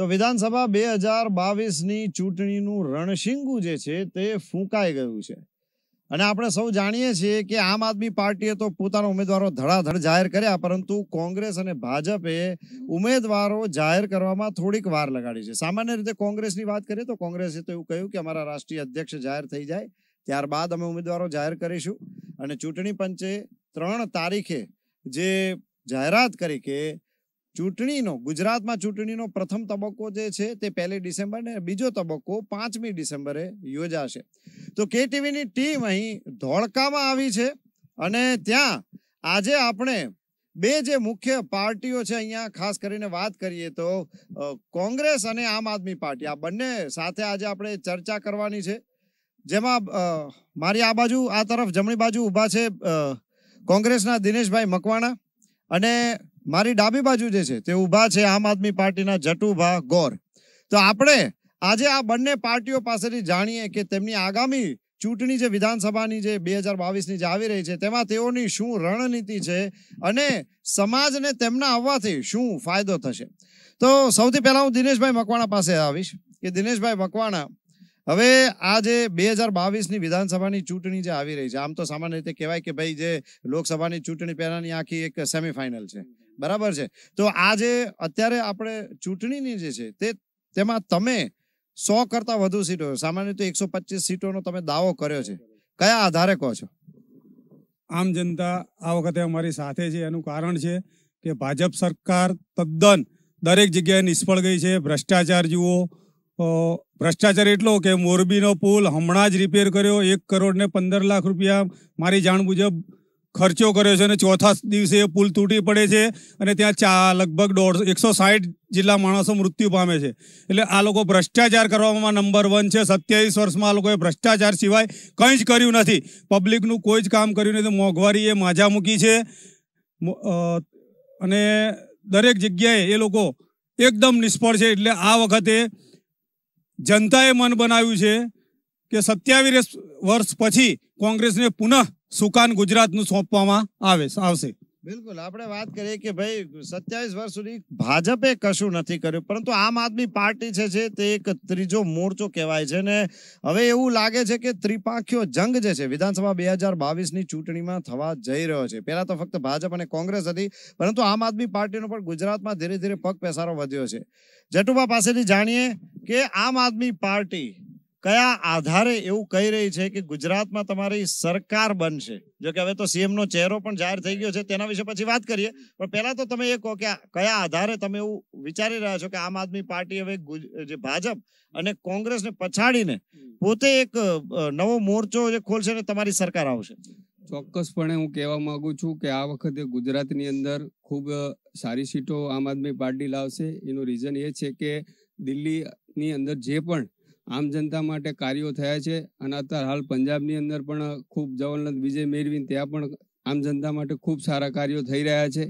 તો વિધાનસભા બે હજાર બાવીસની ચૂંટણીનું રણશીંગુ જે છે તે ફૂંકાઈ ગયું છે અને આપણે સૌ જાણીએ છીએ કે આમ આદમી પાર્ટીએ તો પોતાના ઉમેદવારો ધડાધડ જાહેર કર્યા પરંતુ કોંગ્રેસ અને ભાજપે ઉમેદવારો જાહેર કરવામાં થોડીક વાર લગાડી છે સામાન્ય રીતે કોંગ્રેસની વાત કરીએ તો કોંગ્રેસે તો એવું કહ્યું કે અમારા રાષ્ટ્રીય અધ્યક્ષ જાહેર થઈ જાય ત્યારબાદ અમે ઉમેદવારો જાહેર કરીશું અને ચૂંટણી પંચે ત્રણ તારીખે જે જાહેરાત કરી કે ચૂંટણીનો ગુજરાતમાં ચૂંટણીનો પ્રથમ તબક્કો જે છે તે પહેલી ડિસેમ્બર ડિસેમ્બરને બીજો તબક્કો પાંચમી ડિસેમ્બરે યોજાશે તો કેટીવીની ટીમ અહીં ધોળકામાં આવી છે અને ત્યાં આજે આપણે બે જે મુખ્ય પાર્ટીઓ છે અહીંયા ખાસ કરીને વાત કરીએ તો કોંગ્રેસ અને આમ આદમી પાર્ટી આ બંને સાથે આજે આપણે ચર્ચા કરવાની છે જેમાં મારી આ બાજુ આ તરફ જમણી બાજુ ઊભા છે કોંગ્રેસના દિનેશભાઈ મકવાણા અને મારી ડાબી બાજુ જે છે તે ઊભા છે આમ આદમી પાર્ટીના જટુભા ગોર તો આપણે આજે આ બંને પાર્ટીઓ પાસેથી જાણીએ કે તેમની આગામી ચૂંટણી જે વિધાનસભાની જે બે હજાર બાવીસની જે આવી રહી છે તેમાં તેઓની શું રણનીતિ છે અને સમાજને તેમના આવવાથી શું ફાયદો થશે તો સૌથી પહેલાં હું દિનેશભાઈ મકવાણા પાસે આવીશ કે દિનેશભાઈ મકવાણા હવે આ જે બે હજાર બાવીસની વિધાનસભાની ચૂંટણી જે આવી રહી છે આમ તો સામાન્ય રીતે કહેવાય કે ભાઈ જે લોકસભાની ચૂંટણી પહેલાંની આખી એક સેમિફાઇનલ છે બરાબર છે તો આજે અત્યારે આપણે ચૂંટણીની જે છે તે તેમાં તમે સો કરતા વધુ સીટો સામાન્ય તો એકસો પચીસ સીટોનો તમે દાવો કર્યો છે કયા આધારે કહો છો આમ જનતા આ વખતે અમારી સાથે છે એનું કારણ છે કે ભાજપ સરકાર તદ્દન દરેક જગ્યાએ નિષ્ફળ ગઈ છે ભ્રષ્ટાચાર જુઓ ભ્રષ્ટાચાર એટલો કે મોરબીનો પુલ હમણાં જ રિપેર કર્યો એક કરોડ ને પંદર લાખ રૂપિયા મારી જાણ મુજબ ખર્ચો કર્યો છે અને ચોથા દિવસે પુલ તૂટી પડે છે અને ત્યાં ચા લગભગ દોઢસો એકસો સાઠ જેટલા માણસો મૃત્યુ પામે છે એટલે આ લોકો ભ્રષ્ટાચાર કરવામાં નંબર વન છે સત્યાવીસ વર્ષમાં આ લોકોએ ભ્રષ્ટાચાર સિવાય કંઈ જ કર્યું નથી પબ્લિકનું કોઈ જ કામ કર્યું નથી મોંઘવારી એ માજા મૂકી છે અને દરેક જગ્યાએ એ લોકો એકદમ નિષ્ફળ છે એટલે આ વખતે જનતાએ મન બનાવ્યું છે કે સત્યાવીસ વર્ષ પછી કોંગ્રેસને પુનઃ સુકાન ગુજરાતનું સોંપવામાં આવે આવશે બિલકુલ આપણે વાત કરીએ કે ભાઈ સત્યાવીસ વર્ષ સુધી ભાજપે કશું નથી કર્યું પરંતુ આમ આદમી પાર્ટી છે જે તે એક ત્રીજો મોરચો કહેવાય છે ને હવે એવું લાગે છે કે ત્રિપાંખીઓ જંગ જે છે વિધાનસભા બે હજાર બાવીસની ચૂંટણીમાં થવા જઈ રહ્યો છે પહેલા તો ફક્ત ભાજપ અને કોંગ્રેસ હતી પરંતુ આમ આદમી પાર્ટીનો પણ ગુજરાતમાં ધીરે ધીરે પગ પેસારો વધ્યો છે જટુભા પાસેથી જાણીએ કે આમ આદમી પાર્ટી કયા આધારે એવું કહી રહી છે કે ગુજરાતમાં તમારી સરકાર બનશે જો કે હવે તો સીએમ નો ચહેરો પણ જાહેર થઈ ગયો છે તેના વિશે પછી વાત કરીએ પણ પહેલા તો તમે એ કહો કે કયા આધારે તમે એવું વિચારી રહ્યા છો કે આમ આદમી પાર્ટી હવે જે ભાજપ અને કોંગ્રેસને પછાડીને પોતે એક નવો મોરચો જે ખોલશે ને તમારી સરકાર આવશે ચોક્કસપણે હું કહેવા માગું છું કે આ વખતે ગુજરાતની અંદર ખૂબ સારી સીટો આમ આદમી પાર્ટી લાવશે એનું રીઝન એ છે કે દિલ્હીની અંદર જે પણ આમ જનતા માટે કાર્યો થયા છે અને અત્યારે હાલ પંજાબની અંદર પણ ખૂબ જવલનંદ વિજય મેળવીને ત્યાં પણ આમ જનતા માટે ખૂબ સારા કાર્યો થઈ રહ્યા છે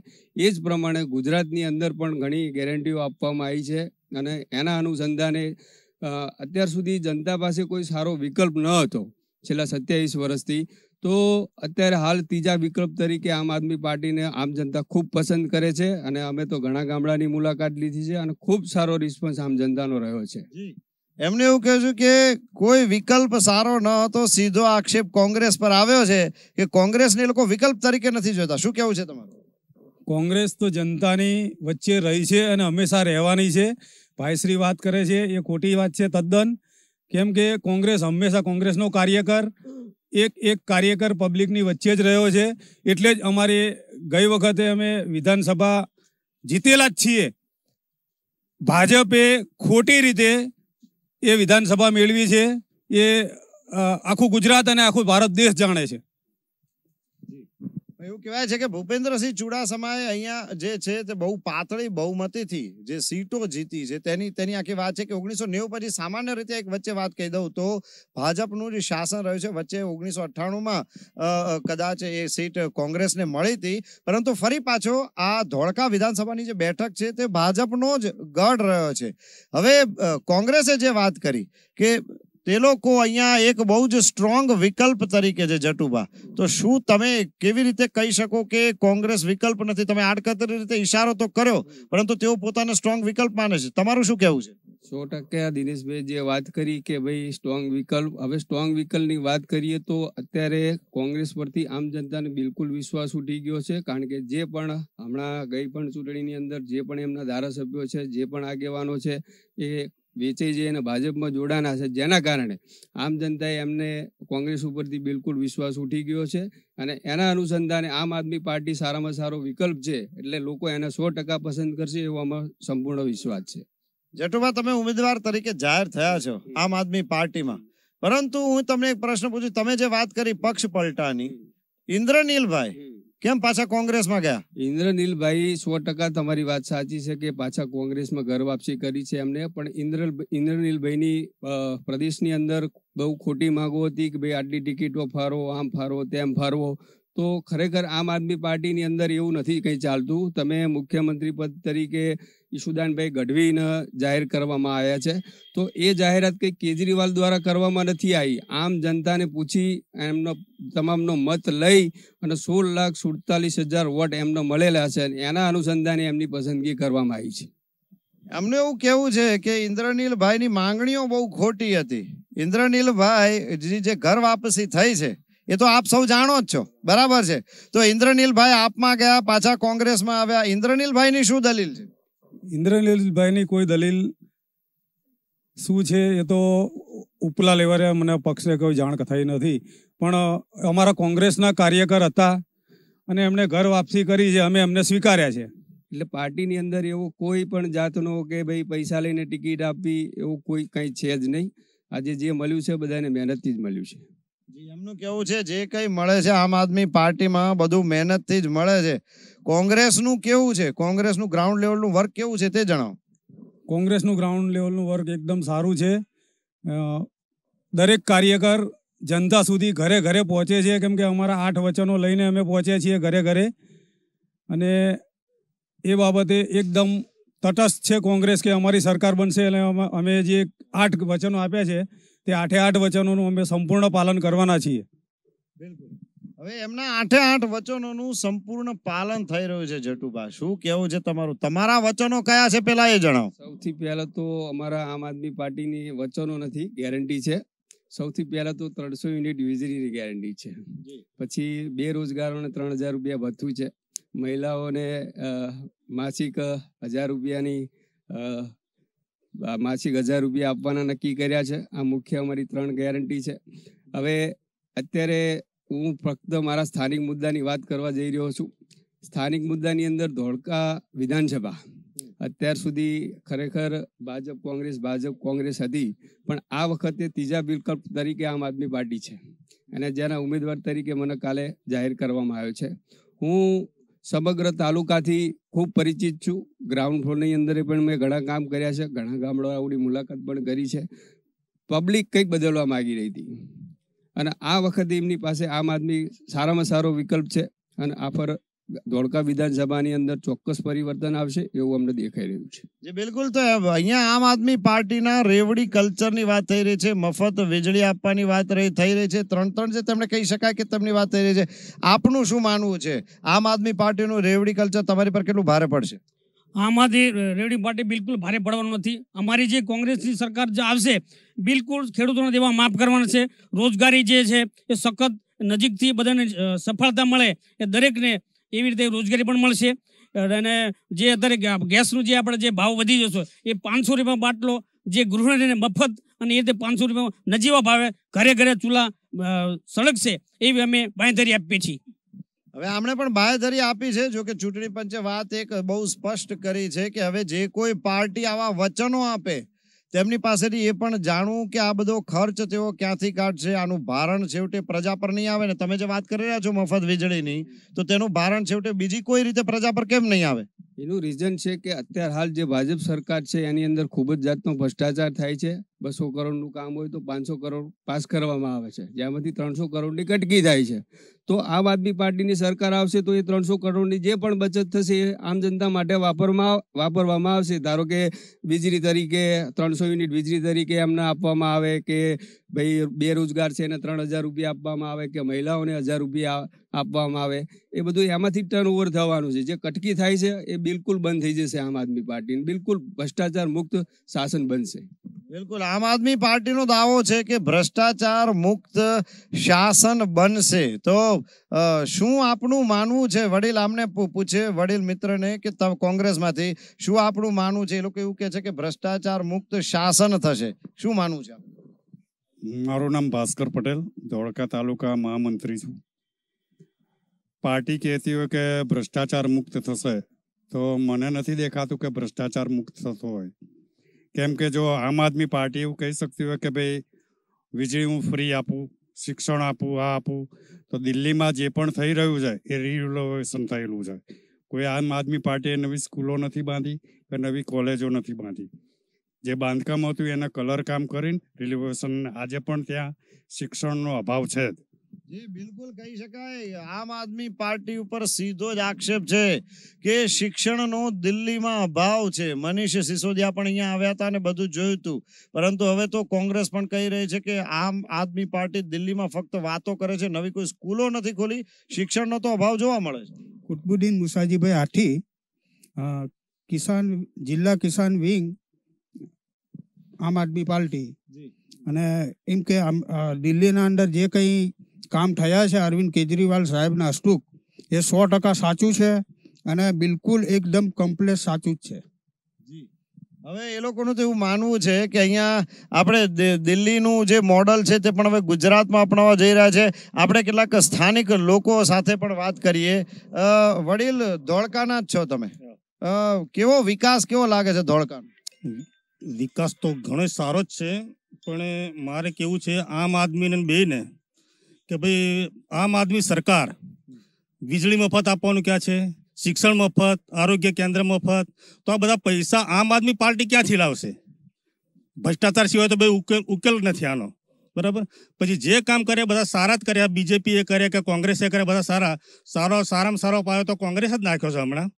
એ જ પ્રમાણે ગુજરાતની અંદર પણ ઘણી ગેરંટીઓ આપવામાં આવી છે અને એના અનુસંધાને અત્યાર સુધી જનતા પાસે કોઈ સારો વિકલ્પ ન હતો છેલ્લા સત્યાવીસ વર્ષથી તો અત્યારે હાલ ત્રીજા વિકલ્પ તરીકે આમ આદમી પાર્ટીને આમ જનતા ખૂબ પસંદ કરે છે અને અમે તો ઘણા ગામડાની મુલાકાત લીધી છે અને ખૂબ સારો રિસ્પોન્સ આમ જનતાનો રહ્યો છે એમને એવું કહ્યું છું કે કોઈ વિકલ્પ સારો ન હતો સીધો આક્ષેપ કોંગ્રેસ પર આવ્યો છે કે કોંગ્રેસને લોકો વિકલ્પ તરીકે નથી જોતા શું કહેવું છે તમારું કોંગ્રેસ તો જનતાની વચ્ચે રહી છે અને હંમેશા રહેવાની છે ભાઈશ્રી વાત કરે છે એ ખોટી વાત છે તદ્દન કેમ કે કોંગ્રેસ હંમેશા કોંગ્રેસનો કાર્યકર એક એક કાર્યકર પબ્લિકની વચ્ચે જ રહ્યો છે એટલે જ અમારે ગઈ વખતે અમે વિધાનસભા જીતેલા જ છીએ ભાજપે ખોટી રીતે એ વિધાનસભા મેળવી છે એ આખું ગુજરાત અને આખું ભારત દેશ જાણે છે એવું કહેવાય છે કે ભૂપેન્દ્રસિંહ ચુડાસમાએ અહીંયા જે છે તે બહુ પાતળી બહુમતીથી જે સીટો જીતી છે તેની તેની આખી વાત છે કે ઓગણીસો નેવું પછી સામાન્ય રીતે એક વચ્ચે વાત કહી દઉં તો ભાજપનું જે શાસન રહ્યું છે વચ્ચે ઓગણીસો અઠ્ઠાણુંમાં કદાચ એ સીટ કોંગ્રેસને મળી હતી પરંતુ ફરી પાછો આ ધોળકા વિધાનસભાની જે બેઠક છે તે ભાજપનો જ ગઢ રહ્યો છે હવે કોંગ્રેસે જે વાત કરી કે તે લોકો અહીંયા એક બહુ જ સ્ટ્રોંગ વિકલ્પ તરીકે છે જટુબા તો શું તમે કેવી રીતે કહી શકો કે કોંગ્રેસ વિકલ્પ નથી તમે આડકતરી રીતે ઇશારો તો કર્યો પરંતુ તેઓ પોતાને સ્ટ્રોંગ વિકલ્પ માને છે તમારું શું કહેવું છે સો ટકા દિનેશભાઈ જે વાત કરી કે ભાઈ સ્ટ્રોંગ વિકલ્પ હવે સ્ટ્રોંગ વિકલ્પની વાત કરીએ તો અત્યારે કોંગ્રેસ પરથી આમ જનતાને બિલકુલ વિશ્વાસ ઉઠી ગયો છે કારણ કે જે પણ હમણાં ગઈ પણ ચૂંટણીની અંદર જે પણ એમના ધારાસભ્યો છે જે પણ આગેવાનો છે એ વેચાઈ જઈ અને ભાજપમાં જોડાના છે જેના કારણે આમ જનતાએ એમને કોંગ્રેસ ઉપરથી બિલકુલ વિશ્વાસ ઉઠી ગયો છે અને એના અનુસંધાને આમ આદમી પાર્ટી સારામાં સારો વિકલ્પ છે એટલે લોકો એને સો ટકા પસંદ કરશે એવો અમારો સંપૂર્ણ વિશ્વાસ છે જેઠુભા તમે ઉમેદવાર તરીકે જાહેર થયા છો આમ આદમી પાર્ટીમાં પરંતુ હું તમને એક પ્રશ્ન પૂછું તમે જે વાત કરી પક્ષ પલટાની ઇન્દ્રનીલભાઈ કેમ પાછા કોંગ્રેસમાં ગયા ઇન્દ્રનીલભાઈ સો ટકા તમારી વાત સાચી છે કે પાછા કોંગ્રેસમાં ઘર વાપસી કરી છે એમને પણ ઇન્દ્ર ઇન્દ્રનીલભાઈની પ્રદેશની અંદર બહુ ખોટી માગો હતી કે ભાઈ આટલી ટિકિટો ફારો આમ ફારો તેમ ફારવો તો ખરેખર આમ આદમી પાર્ટીની અંદર એવું નથી કંઈ ચાલતું તમે મુખ્યમંત્રી પદ તરીકે ઈશુદાનભાઈ ગઢવીને જાહેર કરવામાં આવ્યા છે તો એ જાહેરાત કંઈ કેજરીવાલ દ્વારા કરવામાં નથી આવી આમ જનતાને પૂછી એમનો તમામનો મત લઈ અને સોળ લાખ સુડતાલીસ હજાર વોટ એમને મળેલા છે એના અનુસંધાને એમની પસંદગી કરવામાં આવી છે એમને એવું કેવું છે કે ઇન્દ્રનીલભાઈની માંગણીઓ બહુ ખોટી હતી ઇન્દ્રનીલભાઈ જે ઘર વાપસી થઈ છે એ તો આપ સૌ જાણો જ છો બરાબર છે તો ઇન્દ્રનીલભાઈ આપમાં ગયા પાછા કોંગ્રેસમાં આવ્યા ઇન્દ્રનીલભાઈની શું દલીલ છે ઇન્દ્રનીલભાઈની કોઈ દલીલ શું છે એ તો ઉપલા લેવલે મને પક્ષને કોઈ જાણ થઈ નથી પણ અમારા કોંગ્રેસના કાર્યકર હતા અને એમણે ઘર વાપસી કરી છે અમે એમને સ્વીકાર્યા છે એટલે પાર્ટીની અંદર એવો કોઈ પણ જાતનો કે ભાઈ પૈસા લઈને ટિકિટ આપવી એવું કોઈ કંઈ છે જ નહીં આજે જે મળ્યું છે બધાને મહેનતથી જ મળ્યું છે એમનું કેવું છે જે કઈ મળે છે આમ આદમી પાર્ટીમાં બધું મહેનતથી જ મળે છે કોંગ્રેસનું કેવું છે કોંગ્રેસનું ગ્રાઉન્ડ લેવલનું વર્ક કેવું છે તે જણાવો કોંગ્રેસનું ગ્રાઉન્ડ લેવલનું વર્ક એકદમ સારું છે દરેક કાર્યકર જનતા સુધી ઘરે ઘરે પહોંચે છે કેમ કે અમારા આઠ વચનો લઈને અમે પહોંચ્યા છીએ ઘરે ઘરે અને એ બાબતે એકદમ તટસ્થ છે કોંગ્રેસ કે અમારી સરકાર બનશે એટલે અમે જે આઠ વચનો આપ્યા છે તે આઠે આઠ વચનોનું અમે સંપૂર્ણ પાલન કરવાના છીએ હવે એમના આઠે આઠ વચનોનું સંપૂર્ણ પાલન થઈ રહ્યું છે જટુભા શું કેવું છે તમારું તમારા વચનો કયા છે પેલા એ જણાવો સૌથી પહેલા તો અમારા આમ આદમી પાર્ટીની વચનો નથી ગેરંટી છે સૌથી પહેલા તો ત્રણસો યુનિટ વીજળીની ગેરંટી છે પછી બેરોજગારોને ત્રણ હજાર રૂપિયા ભથ્થું છે મહિલાઓને માસિક હજાર રૂપિયાની માસિક હજાર રૂપિયા આપવાના નક્કી કર્યા છે આ મુખ્ય અમારી ત્રણ ગેરંટી છે હવે અત્યારે હું ફક્ત મારા સ્થાનિક મુદ્દાની વાત કરવા જઈ રહ્યો છું સ્થાનિક મુદ્દાની અંદર ધોળકા વિધાનસભા અત્યાર સુધી ખરેખર ભાજપ કોંગ્રેસ ભાજપ કોંગ્રેસ હતી પણ આ વખતે ત્રીજા વિકલ્પ તરીકે આમ આદમી પાર્ટી છે અને જેના ઉમેદવાર તરીકે મને કાલે જાહેર કરવામાં આવ્યો છે હું સમગ્ર તાલુકાથી ખૂબ પરિચિત છું ગ્રાઉન્ડ ફ્લોરની અંદર પણ મેં ઘણા કામ કર્યા છે ઘણા ગામડાઓની મુલાકાત પણ કરી છે પબ્લિક કંઈક બદલવા માગી રહી હતી અને આ વખતે એમની પાસે આમ આદમી સારામાં સારો વિકલ્પ છે અને આ પર ધોળકા વિધાનસભાની અંદર ચોક્કસ પરિવર્તન આવશે એવું અમને દેખાઈ રહ્યું છે જે બિલકુલ તો અહીંયા આમ આદમી પાર્ટીના રેવડી કલ્ચરની વાત થઈ રહી છે મફત વીજળી આપવાની વાત થઈ રહી છે ત્રણ ત્રણ જે તમને કહી શકાય કે તેમની વાત થઈ રહી છે આપનું શું માનવું છે આમ આદમી પાર્ટીનું રેવડી કલ્ચર તમારી પર કેટલું ભારે પડશે આમ આદમી રેવડી પાર્ટી બિલકુલ ભારે પડવાનું નથી અમારી જે કોંગ્રેસની સરકાર જે આવશે બિલકુલ ખેડૂતોને દેવા માફ કરવાના છે રોજગારી જે છે એ સખત નજીકથી બધાને સફળતા મળે એ દરેકને એવી રીતે રોજગારી પણ મળશે અને જે અત્યારે ગેસનું જે આપણે જે ભાવ વધી જશો એ પાંચસો રૂપિયા બાટલો જે ગૃહિણીને મફત અને એ રીતે પાંચસો રૂપિયા નજીવા ભાવે ઘરે ઘરે ચૂલા સળગશે એવી અમે બાંયધરી આપીએ છીએ હવે આમણે પણ બાંયધરી આપી છે જોકે કે ચૂંટણી પંચે વાત એક બહુ સ્પષ્ટ કરી છે કે હવે જે કોઈ પાર્ટી આવા વચનો આપે તેમની પાસેથી એ પણ જાણવું કે આ બધો ખર્ચ તેઓ ક્યાંથી કાઢશે આનું ભારણ છેવટે પ્રજા પર નહીં આવે ને તમે જે વાત કરી રહ્યા છો મફત વીજળીની તો તેનું ભારણ છેવટે બીજી કોઈ રીતે પ્રજા પર કેમ નહીં આવે એનું રીઝન છે કે અત્યાર હાલ જે ભાજપ સરકાર છે એની અંદર ખૂબ જ જાતનો ભ્રષ્ટાચાર થાય છે બસો કરોડનું કામ હોય તો પાંચસો કરોડ પાસ કરવામાં આવે છે જેમાંથી ત્રણસો કરોડની કટકી થાય છે તો આમ આદમી પાર્ટીની સરકાર આવશે તો એ ત્રણસો કરોડની જે પણ બચત થશે એ આમ જનતા માટે વાપરમાં વાપરવામાં આવશે ધારો કે વીજળી તરીકે ત્રણસો યુનિટ વીજળી તરીકે એમને આપવામાં આવે કે ભાઈ બેરોજગાર છે એને ત્રણ હજાર રૂપિયા આપવામાં આવે કે મહિલાઓને હજાર રૂપિયા આપવામાં આવે એ બધું એમાંથી ટર્ન ઓવર થવાનું છે જે કટકી થાય છે એ બિલકુલ બંધ થઈ જશે આમ આદમી પાર્ટી બિલકુલ ભ્રષ્ટાચાર મુક્ત શાસન બનશે બિલકુલ આમ આદમી પાર્ટીનો દાવો છે કે ભ્રષ્ટાચાર મુક્ત શાસન બનશે તો શું આપણું માનવું છે વડીલ આમને પૂછે વડીલ મિત્રને કે કોંગ્રેસમાંથી શું આપણું માનવું છે એ લોકો એવું કહે છે કે ભ્રષ્ટાચાર મુક્ત શાસન થશે શું માનવું છે મારું નામ ભાસ્કર પટેલ ધોળકા તાલુકા મહામંત્રી છું પાર્ટી કહેતી હોય કે ભ્રષ્ટાચાર મુક્ત થશે તો મને નથી દેખાતું કે ભ્રષ્ટાચાર મુક્ત થતો હોય કેમ કે જો આમ આદમી પાર્ટી એવું કહી શકતી હોય કે ભાઈ વીજળી હું ફ્રી આપું શિક્ષણ આપું આ આપું તો દિલ્હીમાં જે પણ થઈ રહ્યું છે એ રિનોવેશન થયેલું છે કોઈ આમ આદમી પાર્ટીએ નવી સ્કૂલો નથી બાંધી કે નવી કોલેજો નથી બાંધી જે બાંધકામ હતું એના કલર કામ કરીને રિનોવેશન આજે પણ ત્યાં શિક્ષણનો અભાવ છે જ બિલકુલ કહી શકાય આમ આદમી પાર્ટી ઉપર સીધો જ આક્ષેપ છે કે શિક્ષણનો દિલ્હીમાં અભાવ છે મનીષ સિસોદિયા પણ અહીંયા આવ્યા હતા અને બધું જોયું હતું પરંતુ હવે તો કોંગ્રેસ પણ કહી રહી છે કે આમ આદમી પાર્ટી દિલ્હીમાં ફક્ત વાતો કરે છે નવી કોઈ સ્કૂલો નથી ખોલી શિક્ષણનો તો અભાવ જોવા મળે છે કુટબુદ્દીન મુસાજીભાઈ આઠી કિસાન જિલ્લા કિસાન વિંગ આમ આદમી પાર્ટી અને એમ કે દિલ્હીના અંદર જે કંઈ કામ થયા છે અરવિંદ કેજરીવાલ સાહેબના હસ્તુક એ સો ટકા સાચું છે અને બિલકુલ એકદમ કમ્પ્લેટ સાચું જ છે હવે એ લોકોનું તો એવું માનવું છે કે અહીંયા આપણે દિલ્હીનું જે મોડલ છે તે પણ હવે ગુજરાતમાં અપનાવવા જઈ રહ્યા છે આપણે કેટલાક સ્થાનિક લોકો સાથે પણ વાત કરીએ વડીલ ધોળકાના જ છો તમે કેવો વિકાસ કેવો લાગે છે ધોળકાનો વિકાસ તો ઘણો સારો જ છે પણ મારે કેવું છે આમ આદમીને બેને કે ભાઈ આમ આદમી સરકાર વીજળી મફત આપવાનું ક્યાં છે શિક્ષણ મફત આરોગ્ય કેન્દ્ર મફત તો આ બધા પૈસા આમ આદમી પાર્ટી ક્યાંથી લાવશે ભ્રષ્ટાચાર સિવાય તો ભાઈ ઉકેલ ઉકેલ નથી આનો બરાબર પછી જે કામ કરે બધા સારા જ કર્યા બીજેપીએ કરે કે કોંગ્રેસે કરે બધા સારા સારો સારામાં સારો પાયો તો કોંગ્રેસ જ નાખ્યો છે હમણાં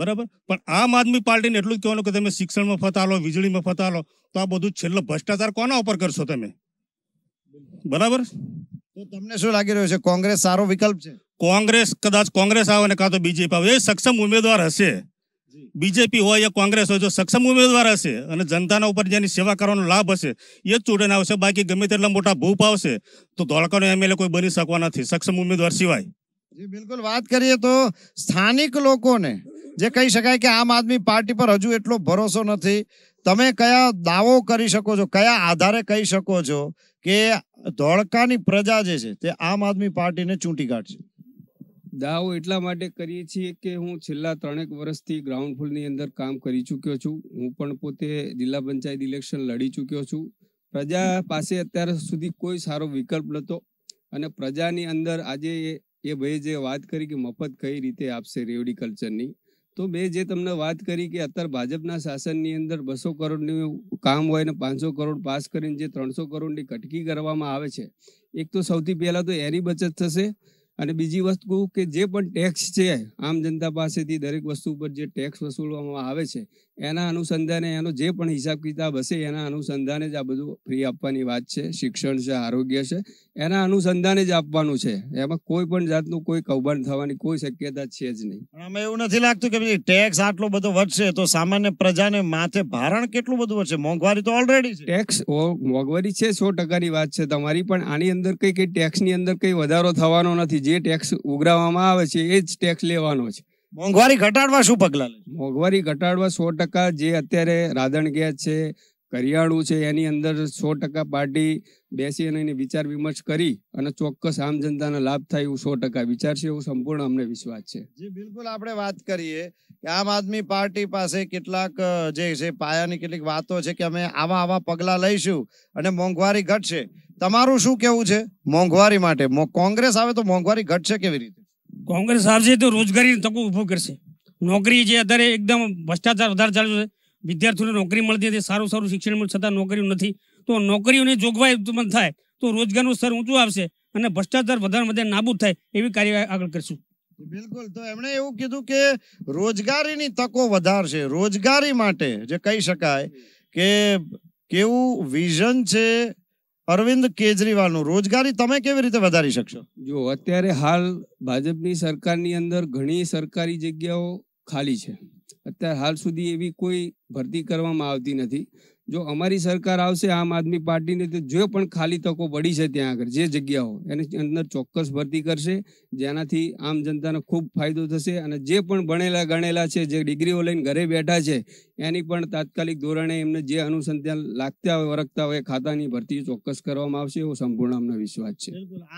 બરાબર પણ આમ આદમી પાર્ટીને એટલું જ કહેવાનું કે તમે શિક્ષણ મફત આલો વીજળી મફત આલો તો આ બધું છેલ્લો ભ્રષ્ટાચાર કોના ઉપર કરશો તમે બરાબર તમને શું લાગી રહ્યું છે કોંગ્રેસ સારો વિકલ્પ છે કોંગ્રેસ કદાચ કોંગ્રેસ આવે ને કાં તો બીજેપી આવે એ સક્ષમ ઉમેદવાર હશે બીજેપી હોય યા કોંગ્રેસ હોય જો સક્ષમ ઉમેદવાર હશે અને જનતાના ઉપર જેની સેવા કરવાનો લાભ હશે એ જ ચૂંટણી આવશે બાકી ગમે તેટલા મોટા ભૂપ આવશે તો ધોળકાનો એમએલએ કોઈ બની શકવા નથી સક્ષમ ઉમેદવાર સિવાય જી બિલકુલ વાત કરીએ તો સ્થાનિક લોકોને જે કહી શકાય કે આમ આદમી પાર્ટી પર હજુ એટલો ભરોસો નથી તમે કયા દાવો કરી શકો છો કયા આધારે કહી શકો છો કે ધોળકાની પ્રજા જે છે તે આમ આદમી પાર્ટીને ચૂંટી કાઢશે દાવો એટલા માટે કરીએ છીએ કે હું છેલ્લા ત્રણેક વર્ષથી ગ્રાઉન્ડ ફૂલની અંદર કામ કરી ચૂક્યો છું હું પણ પોતે જિલ્લા પંચાયત ઇલેક્શન લડી ચૂક્યો છું પ્રજા પાસે અત્યાર સુધી કોઈ સારો વિકલ્પ નહોતો અને પ્રજાની અંદર આજે એ ભાઈ જે વાત કરી કે મફત કઈ રીતે આપશે રેવડી કલ્ચરની તો મેં જે તમને વાત કરી કે અત્યારે ભાજપના શાસનની અંદર બસો કરોડનું કામ હોય ને પાંચસો કરોડ પાસ કરીને જે ત્રણસો કરોડની કટકી કરવામાં આવે છે એક તો સૌથી પહેલાં તો એની બચત થશે અને બીજી વસ્તુ કે જે પણ ટેક્સ છે આમ જનતા પાસેથી દરેક વસ્તુ ઉપર જે ટેક્સ વસૂલવામાં આવે છે એના અનુસંધાને એનો જે પણ હિસાબ કિતાબ હશે એના અનુસંધાને જ આ બધું ફ્રી આપવાની વાત છે શિક્ષણ છે આરોગ્ય છે એના અનુસંધાને જ આપવાનું છે એમાં કોઈ પણ જાતનું કોઈ કૌભાંડ થવાની કોઈ શક્યતા છે જ નહીં આમાં એવું નથી લાગતું કે ભાઈ ટેક્સ આટલો બધો વધશે તો સામાન્ય પ્રજાને માથે ભારણ કેટલું બધું વધશે મોંઘવારી તો ઓલરેડી ટેક્સ મોંઘવારી છે સો ટકાની વાત છે તમારી પણ આની અંદર કઈ કઈ ટેક્સની અંદર કઈ વધારો થવાનો નથી જે ટેક્સ ઉઘરાવવામાં આવે છે એ જ ટેક્સ લેવાનો છે મોંઘવારી ઘટાડવા શું પગલાં મોંઘવારી ઘટાડવા સો ટકા જે અત્યારે રાધણ ગેસ છે કરિયાળું છે એની અંદર સો ટકા પાર્ટી બેસી અને વિચાર વિમર્શ કરી અને ચોક્કસ આમ જનતાને લાભ થાય એવું સો ટકા વિચાર છે એવું સંપૂર્ણ અમને વિશ્વાસ છે જી બિલકુલ આપણે વાત કરીએ કે આમ આદમી પાર્ટી પાસે કેટલાક જે છે પાયાની કેટલીક વાતો છે કે અમે આવા આવા પગલાં લઈશું અને મોંઘવારી ઘટશે તમારું શું કેવું છે મોંઘવારી માટે કોંગ્રેસ આવે તો મોંઘવારી ઘટશે કેવી રીતે કોંગ્રેસ આવશે તો રોજગારી તકો ઊભો કરશે નોકરી જે અત્યારે એકદમ ભ્રષ્ટાચાર વધારે ચાલુ છે વિદ્યાર્થીઓને નોકરી મળતી હતી સારું સારું શિક્ષણ મળ્યું છતાં નોકરીઓ નથી તો નોકરીઓની જોગવાઈ ઉત્પન્ન થાય તો રોજગારનું સ્તર ઊંચું આવશે અને ભ્રષ્ટાચાર વધારે વધારે નાબૂદ થાય એવી કાર્યવાહી આગળ કરશું બિલકુલ તો એમણે એવું કીધું કે રોજગારીની તકો વધારશે રોજગારી માટે જે કહી શકાય કે કેવું વિઝન છે અરવિંદ કેજરીવાલનું રોજગારી તમે કેવી રીતે વધારી શકશો જો અત્યારે હાલ ભાજપની સરકારની અંદર ઘણી સરકારી જગ્યાઓ ખાલી છે અત્યારે હાલ સુધી એવી કોઈ ભરતી કરવામાં આવતી નથી જો અમારી સરકાર આવશે આમ આદમી પાર્ટીને તો જે પણ ખાલી તકો પડી છે ત્યાં આગળ જે જગ્યાઓ એની અંદર ચોક્કસ ભરતી કરશે જેનાથી આમ જનતાને ખૂબ ફાયદો થશે અને જે પણ ભણેલા ગણેલા છે જે ડિગ્રીઓ લઈને ઘરે બેઠા છે એની પણ તાત્કાલિક ધોરણે એમને જે અનુસંધાન લાગતા હોય ઓળખતા હોય ખાતાની ભરતી ચોક્કસ કરવામાં આવશે એવો સંપૂર્ણ અમને વિશ્વાસ છે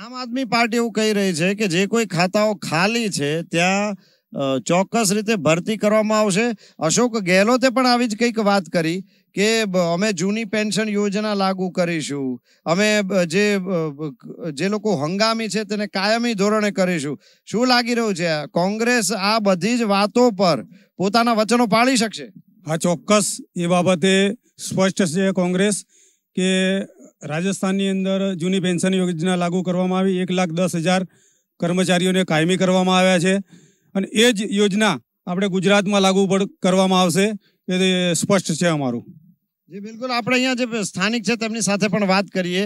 આમ આદમી પાર્ટી એવું કહી રહી છે કે જે કોઈ ખાતાઓ ખાલી છે ત્યાં ચોક્કસ રીતે ભરતી કરવામાં આવશે અશોક ગેહલોતે પણ આવી જ કંઈક વાત કરી કે અમે જૂની પેન્શન યોજના લાગુ કરીશું અમે જે જે લોકો હંગામી છે તેને કાયમી ધોરણે કરીશું શું લાગી રહ્યું છે કોંગ્રેસ આ બધી જ વાતો પર પોતાના વચનો પાળી શકશે હા ચોક્કસ એ બાબતે સ્પષ્ટ છે કોંગ્રેસ કે રાજસ્થાનની અંદર જૂની પેન્શન યોજના લાગુ કરવામાં આવી એક લાખ દસ હજાર કર્મચારીઓને કાયમી કરવામાં આવ્યા છે અને એ જ યોજના આપણે ગુજરાતમાં લાગુ પણ કરવામાં આવશે એ સ્પષ્ટ છે અમારું જી બિલકુલ આપણે અહીંયા જે સ્થાનિક છે તેમની સાથે પણ વાત કરીએ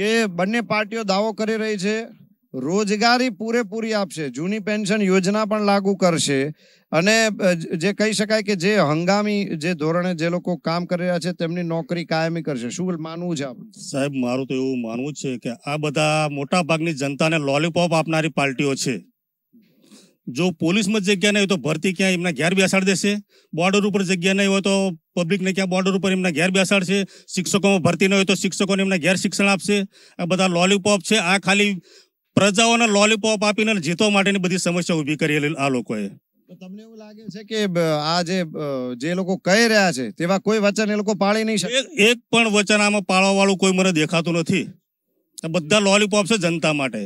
કે બંને પાર્ટીઓ દાવો કરી રહી છે રોજગારી પૂરેપૂરી આપશે જૂની પેન્શન યોજના પણ લાગુ કરશે અને જે કહી શકાય કે જે હંગામી જે ધોરણે જે લોકો કામ કરી રહ્યા છે તેમની નોકરી કાયમી કરશે શું માનવું છે સાહેબ મારું તો એવું માનવું છે કે આ બધા મોટા ભાગની જનતાને લોલીપોપ આપનારી પાર્ટીઓ છે જો પોલીસમાં જગ્યા નહીં હોય તો ભરતી ક્યાં એમના ઘેર બેસાડ દેશે બોર્ડર ઉપર જગ્યા નહીં હોય તો પબ્લિકને ક્યાં બોર્ડર ઉપર એમના ઘેર બેસાડશે શિક્ષકોમાં ભરતી નહીં હોય તો શિક્ષકોને એમના ઘેર શિક્ષણ આપશે આ બધા લોલીપોપ છે આ ખાલી પ્રજાઓને લોલીપોપ આપીને જીતવા માટેની બધી સમસ્યા ઊભી કરી આ લોકોએ તમને એવું લાગે છે કે આ જે જે લોકો કહી રહ્યા છે તેવા કોઈ વચન એ લોકો પાળી નહીં શકે એક પણ વચન આમાં પાળવા વાળું કોઈ મને દેખાતું નથી બધા લોલીપોપ છે જનતા માટે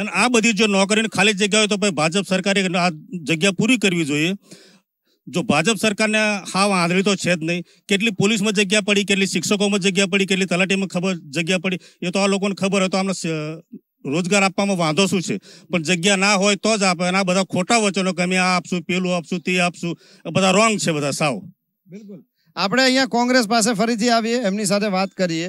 અને આ બધી જો નોકરીને ખાલી જગ્યા હોય તો ભાઈ ભાજપ સરકારે આ જગ્યા પૂરી કરવી જોઈએ જો ભાજપ સરકારને હા વાંધળી તો છે જ નહીં કેટલી પોલીસમાં જગ્યા પડી કેટલી શિક્ષકોમાં જગ્યા પડી કેટલી તલાટીમાં ખબર જગ્યા પડી એ તો આ લોકોને ખબર હોય તો આમને રોજગાર આપવામાં વાંધો શું છે પણ જગ્યા ના હોય તો જ આપે અને આ બધા ખોટા વચનો કે અમે આ આપશું પેલું આપશું તે આપશું બધા રોંગ છે બધા સાવ બિલકુલ આપણે અહીંયા કોંગ્રેસ પાસે ફરીથી આવીએ એમની સાથે વાત કરીએ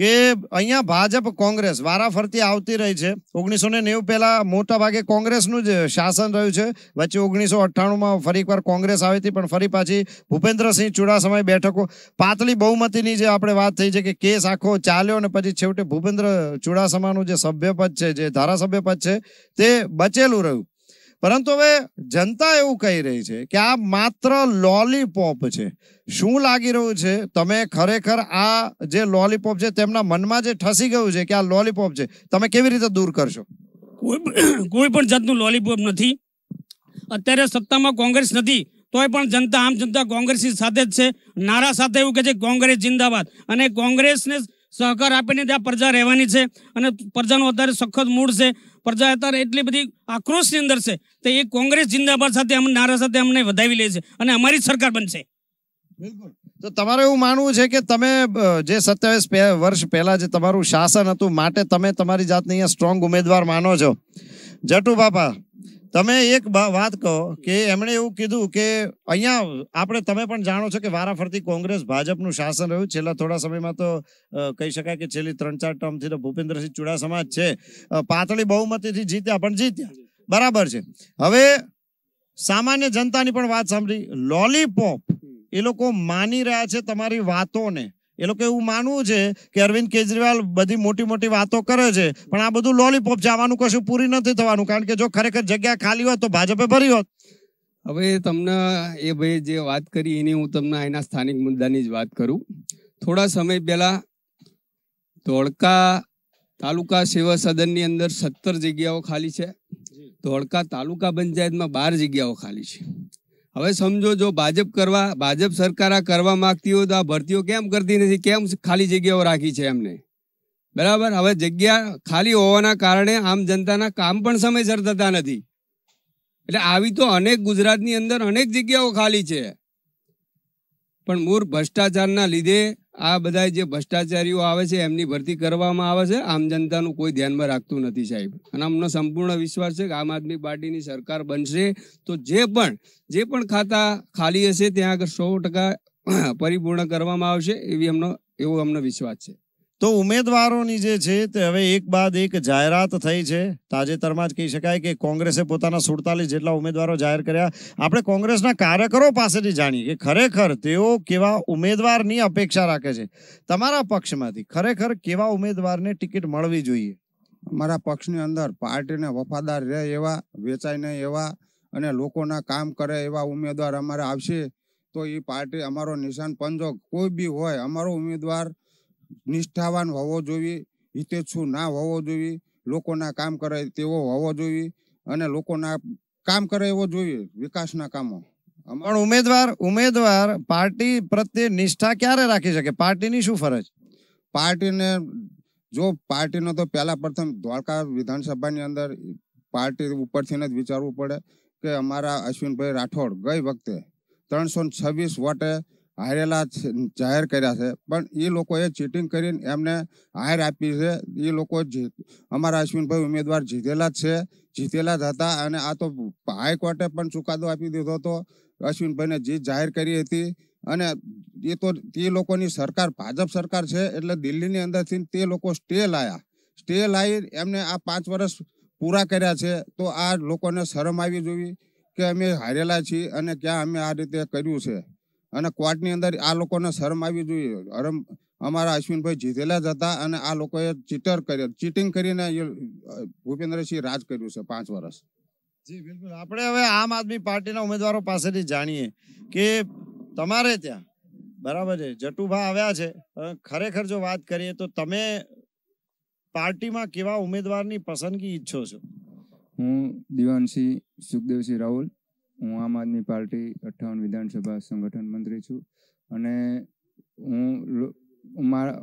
કે અહીંયા ભાજપ કોંગ્રેસ વારાફરતી આવતી રહી છે ઓગણીસો ને નેવું પહેલા મોટા ભાગે કોંગ્રેસનું જ શાસન રહ્યું છે વચ્ચે ઓગણીસો અઠ્ઠાણુંમાં ફરી એકવાર કોંગ્રેસ આવી હતી પણ ફરી પાછી ભૂપેન્દ્રસિંહ ચુડાસમાએ બેઠકો પાતળી બહુમતીની જે આપણે વાત થઈ છે કે કેસ આખો ચાલ્યો અને પછી છેવટે ભૂપેન્દ્ર ચુડાસમાનું જે સભ્યપદ છે જે ધારાસભ્યપદ છે તે બચેલું રહ્યું પરંતુ હવે જનતા એવું કહી રહી છે કે આ માત્ર લોલીપોપ છે શું લાગી રહ્યું છે તમે ખરેખર આ જે લોલીપોપ છે તેમના મનમાં જે ઠસી ગયું છે કે આ લોલીપોપ છે તમે કેવી રીતે દૂર કરશો કોઈ પણ જાતનું લોલીપોપ નથી અત્યારે સત્તામાં કોંગ્રેસ નથી તોય પણ જનતા આમ જનતા કોંગ્રેસની સાથે જ છે નારા સાથે એવું કે છે કોંગ્રેસ જિંદાબાદ અને કોંગ્રેસને સહકાર આપીને ત્યાં પ્રજા રહેવાની છે અને પ્રજાનો અત્યારે સખત મૂળ છે પ્રજા અત્યારે એટલી બધી આક્રોશની અંદર છે તો એ કોંગ્રેસ જિંદાબાદ સાથે અમને નારા સાથે અમને વધાવી લે છે અને અમારી સરકાર બનશે બિલકુલ તો તમારે એવું માનવું છે કે તમે જે સત્યાવીસ વર્ષ પહેલા જે તમારું શાસન હતું માટે તમે તમારી જાતને અહીંયા સ્ટ્રોંગ ઉમેદવાર માનો છો જટુ બાપા તમે એક વાત કહો કે એમણે એવું કીધું કે અહીંયા આપણે તમે પણ જાણો છો કે વારાફરતી કોંગ્રેસ ભાજપનું શાસન રહ્યું છેલ્લા થોડા સમયમાં તો કહી શકાય કે છેલ્લી ત્રણ ચાર ટર્મથી તો ભૂપેન્દ્રસિંહ ચુડાસમા જ છે પાતળી બહુમતીથી જીત્યા પણ જીત્યા બરાબર છે હવે સામાન્ય જનતાની પણ વાત સાંભળી લોલીપોપ એ લોકો માની રહ્યા છે તમારી વાતોને એ લોકો એવું માનવું છે કે અરવિંદ કેજરીવાલ બધી મોટી મોટી વાતો કરે છે પણ આ બધું લોલીપોપ જવાનું કશું પૂરી નથી થવાનું કારણ કે જો ખરેખર જગ્યા ખાલી હોત તો ભાજપે ભરી હોત હવે તમને એ ભાઈ જે વાત કરી એની હું તમને એના સ્થાનિક મુદ્દાની જ વાત કરું થોડા સમય પહેલા ધોળકા તાલુકા સેવા સદનની અંદર સત્તર જગ્યાઓ ખાલી છે ધોળકા તાલુકા પંચાયતમાં બાર જગ્યાઓ ખાલી છે હવે સમજો જો ભાજપ કરવા ભાજપ સરકાર કરવા માંગતી હોય તો આ ભરતીઓ કેમ કરતી નથી કેમ ખાલી જગ્યાઓ રાખી છે એમને બરાબર હવે જગ્યા ખાલી હોવાના કારણે આમ જનતાના કામ પણ સમયસર થતા નથી એટલે આવી તો અનેક ગુજરાતની અંદર અનેક જગ્યાઓ ખાલી છે પણ મૂળ ભ્રષ્ટાચારના લીધે આ બધા જે ભ્રષ્ટાચારીઓ આવે છે એમની ભરતી કરવામાં આવે છે આમ જનતાનું કોઈ ધ્યાનમાં રાખતું નથી સાહેબ અને અમનો સંપૂર્ણ વિશ્વાસ છે કે આમ આદમી પાર્ટીની સરકાર બનશે તો જે પણ જે પણ ખાતા ખાલી હશે ત્યાં આગળ સો ટકા પરિપૂર્ણ કરવામાં આવશે એવી અમનો એવો અમનો વિશ્વાસ છે તો ઉમેદવારોની જે છે તે હવે એક બાદ એક જાહેરાત થઈ છે તાજેતરમાં જ કહી શકાય કે કોંગ્રેસે પોતાના સુડતાલીસ જેટલા ઉમેદવારો જાહેર કર્યા આપણે કોંગ્રેસના કાર્યકરો પાસેથી જાણીએ કે ખરેખર તેઓ કેવા ઉમેદવારની અપેક્ષા રાખે છે તમારા પક્ષમાંથી ખરેખર કેવા ઉમેદવારને ટિકિટ મળવી જોઈએ અમારા પક્ષની અંદર પાર્ટીને વફાદાર રહે એવા વેચાય નહીં એવા અને લોકોના કામ કરે એવા ઉમેદવાર અમારે આવશે તો એ પાર્ટી અમારો નિશાન પંજો કોઈ બી હોય અમારો ઉમેદવાર નિષ્ઠાવાન હોવો જોઈએ હિતેચ્છુ ના હોવો જોઈએ લોકોના કામ કરે તેવો હોવો જોઈએ અને લોકોના કામ કરે એવો જોઈએ વિકાસના કામો પણ ઉમેદવાર ઉમેદવાર પાર્ટી પ્રત્યે નિષ્ઠા ક્યારે રાખી શકે પાર્ટીની શું ફરજ પાર્ટીને જો પાર્ટીનો તો પહેલા પ્રથમ દ્વારકા વિધાનસભાની અંદર પાર્ટી ઉપરથીને જ વિચારવું પડે કે અમારા અશ્વિનભાઈ રાઠોડ ગઈ વખતે ત્રણસો છવ્વીસ વોટે હારેલા જાહેર કર્યા છે પણ એ લોકોએ ચીટિંગ કરીને એમને હાયર આપી છે એ લોકો અમારા અશ્વિનભાઈ ઉમેદવાર જીતેલા જ છે જીતેલા જ હતા અને આ તો હાઈકોર્ટે પણ ચુકાદો આપી દીધો હતો અશ્વિનભાઈને જીત જાહેર કરી હતી અને એ તો તે લોકોની સરકાર ભાજપ સરકાર છે એટલે દિલ્હીની અંદરથી તે લોકો સ્ટે લાયા સ્ટે લાવી એમને આ પાંચ વર્ષ પૂરા કર્યા છે તો આ લોકોને શરમ આવી જોવી કે અમે હારેલા છીએ અને ક્યાં અમે આ રીતે કર્યું છે અને કોર્ટની અંદર આ લોકોને શરમ આવી જોઈએ અરમ અમારા અશ્વિનભાઈ જીતેલા જ હતા અને આ લોકોએ ચીટર કર્યો ચીટિંગ કરીને ભૂપેન્દ્રસિંહ રાજ કર્યું છે પાંચ વર્ષ જી બિલકુલ આપણે હવે આમ આદમી પાર્ટીના ઉમેદવારો પાસેથી જાણીએ કે તમારે ત્યાં બરાબર છે જટુભા આવ્યા છે ખરેખર જો વાત કરીએ તો તમે પાર્ટીમાં કેવા ઉમેદવારની પસંદગી ઈચ્છો છો હું દિવાનસિંહ સુખદેવસિંહ રાહુલ હું આમ આદમી પાર્ટી અઠ્ઠાવન વિધાનસભા સંગઠન મંત્રી છું અને હું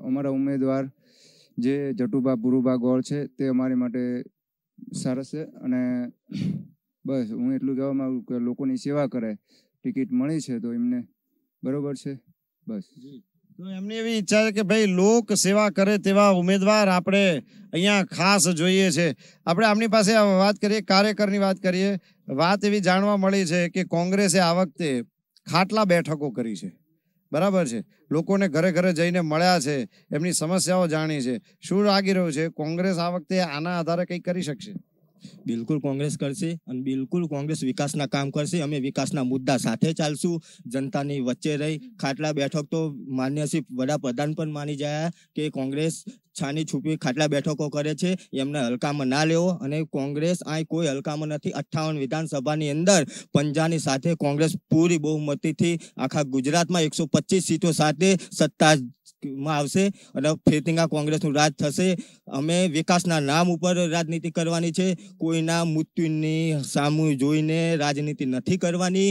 અમારા ઉમેદવાર જે જટુબા પુરુબા ગોળ છે તે અમારી માટે સારા છે અને બસ હું એટલું કહેવા માગું કે લોકોની સેવા કરે ટિકિટ મળી છે તો એમને બરાબર છે બસ જી તો એમની એવી ઈચ્છા છે કે ભાઈ લોક સેવા કરે તેવા ઉમેદવાર આપણે અહીંયા ખાસ જોઈએ છે આપણે આમની પાસે વાત કરીએ કાર્યકરની વાત કરીએ વાત એવી જાણવા મળી છે કે કોંગ્રેસે આ વખતે ખાટલા બેઠકો કરી છે બરાબર છે લોકોને ઘરે ઘરે જઈને મળ્યા છે એમની સમસ્યાઓ જાણી છે શું લાગી રહ્યું છે કોંગ્રેસ આ વખતે આના આધારે કંઈક કરી શકશે બિલકુલ કોંગ્રેસ કરશે અને બિલકુલ કોંગ્રેસ વિકાસના કામ કરશે અમે વિકાસના મુદ્દા સાથે ચાલશું જનતાની વચ્ચે રહી ખાટલા બેઠક તો માન્ય શ્રી વડાપ્રધાન પણ માની જાય કે કોંગ્રેસ છાની છુપી ખાટલા બેઠકો કરે છે એમને હલકામાં ના લેવો અને કોંગ્રેસ આ કોઈ હલકામાં નથી અઠ્ઠાવન વિધાનસભાની અંદર પંજાની સાથે કોંગ્રેસ પૂરી બહુમતીથી આખા ગુજરાતમાં એકસો સીટો સાથે સત્તા માં આવશે અને ફેરથી કોંગ્રેસનું રાજ થશે અમે વિકાસના નામ ઉપર રાજનીતિ કરવાની છે કોઈના મૃત્યુની સામુ જોઈને રાજનીતિ નથી કરવાની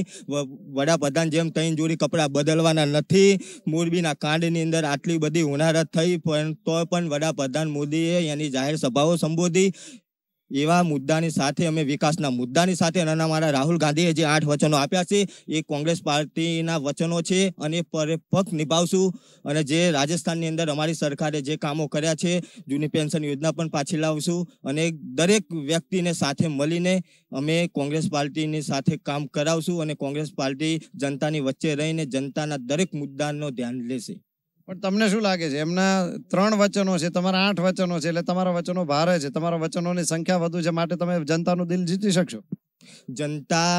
વડાપ્રધાન જેમ ત્રણ જોડી કપડાં બદલવાના નથી મોરબીના કાંડની અંદર આટલી બધી ઉનાળત થઈ પણ તો પણ વડાપ્રધાન મોદીએ એની જાહેર સભાઓ સંબોધી એવા મુદ્દાની સાથે અમે વિકાસના મુદ્દાની સાથે અને અમારા રાહુલ ગાંધીએ જે આઠ વચનો આપ્યા છે એ કોંગ્રેસ પાર્ટીના વચનો છે અને પરિપક્ષ નિભાવશું અને જે રાજસ્થાનની અંદર અમારી સરકારે જે કામો કર્યા છે જૂની પેન્શન યોજના પણ પાછી લાવશું અને દરેક વ્યક્તિને સાથે મળીને અમે કોંગ્રેસ પાર્ટીની સાથે કામ કરાવશું અને કોંગ્રેસ પાર્ટી જનતાની વચ્ચે રહીને જનતાના દરેક મુદ્દાનો ધ્યાન લેશે પણ તમને શું લાગે છે એમના ત્રણ વચનો છે તમારા આઠ વચનો છે એટલે તમારા વચનો ભારે છે તમારા વચનોની સંખ્યા વધુ છે માટે તમે જનતાનું દિલ જીતી શકશો જનતા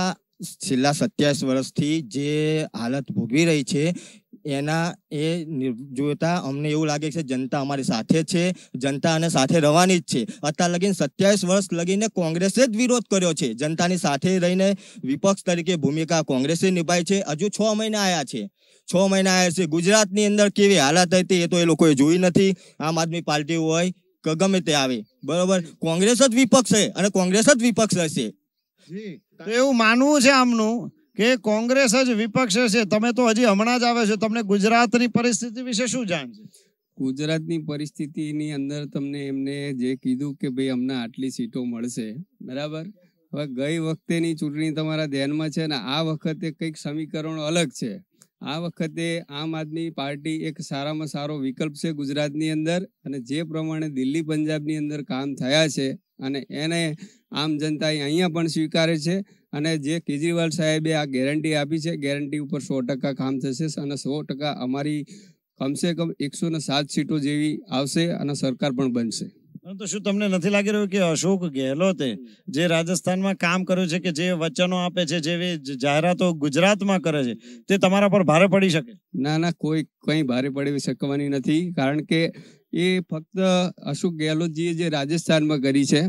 છેલ્લા સત્યાવીસ વર્ષથી જે હાલત ભોગવી રહી છે એના એ જોતા અમને એવું લાગે છે જનતા અમારી સાથે છે જનતા અને સાથે રહેવાની જ છે અત્યાર લગીને સત્યાવીસ વર્ષ લગીને કોંગ્રેસે જ વિરોધ કર્યો છે જનતાની સાથે રહીને વિપક્ષ તરીકે ભૂમિકા કોંગ્રેસે નિભાઈ છે હજુ છ મહિના આવ્યા છે છ મહિના આવ્યા છે ગુજરાતની અંદર કેવી હાલત હતી એ તો એ લોકોએ જોઈ નથી આમ આદમી પાર્ટી હોય કે ગમે તે આવે બરોબર કોંગ્રેસ જ વિપક્ષ છે અને કોંગ્રેસ જ વિપક્ષ હશે એવું માનવું છે આમનું કે કોંગ્રેસ જ વિપક્ષ છે તમે તો હજી હમણાં જ આવે છે તમને ગુજરાતની પરિસ્થિતિ વિશે શું જાણ છે ગુજરાતની પરિસ્થિતિની અંદર તમને એમને જે કીધું કે ભાઈ અમને આટલી સીટો મળશે બરાબર હવે ગઈ વખતેની ચૂંટણી તમારા ધ્યાનમાં છે અને આ વખતે કંઈક સમીકરણ અલગ છે આ વખતે આમ આદમી પાર્ટી એક સારામાં સારો વિકલ્પ છે ગુજરાતની અંદર અને જે પ્રમાણે દિલ્હી પંજાબની અંદર કામ થયા છે અને એને આમ જનતા અહીંયા પણ સ્વીકારે છે અને જે કેજરીવાલ સાહેબે આ ગેરંટી આપી છે ગેરંટી ઉપર સો ટકા કામ થશે અને સો ટકા અમારી કમસે કમ એકસો સાત સીટો જેવી આવશે અને સરકાર પણ બનશે તો શું તમને નથી લાગી રહ્યું કે અશોક ગેહલોતે જે રાજસ્થાનમાં કામ કર્યું છે કે જે વચનો આપે છે જેવી જાહેરાતો ગુજરાતમાં કરે છે તે તમારા પર ભારે પડી શકે ના ના કોઈ કંઈ ભારે પડી શકવાની નથી કારણ કે એ ફક્ત અશોક ગેહલોતજીએ જે રાજસ્થાનમાં કરી છે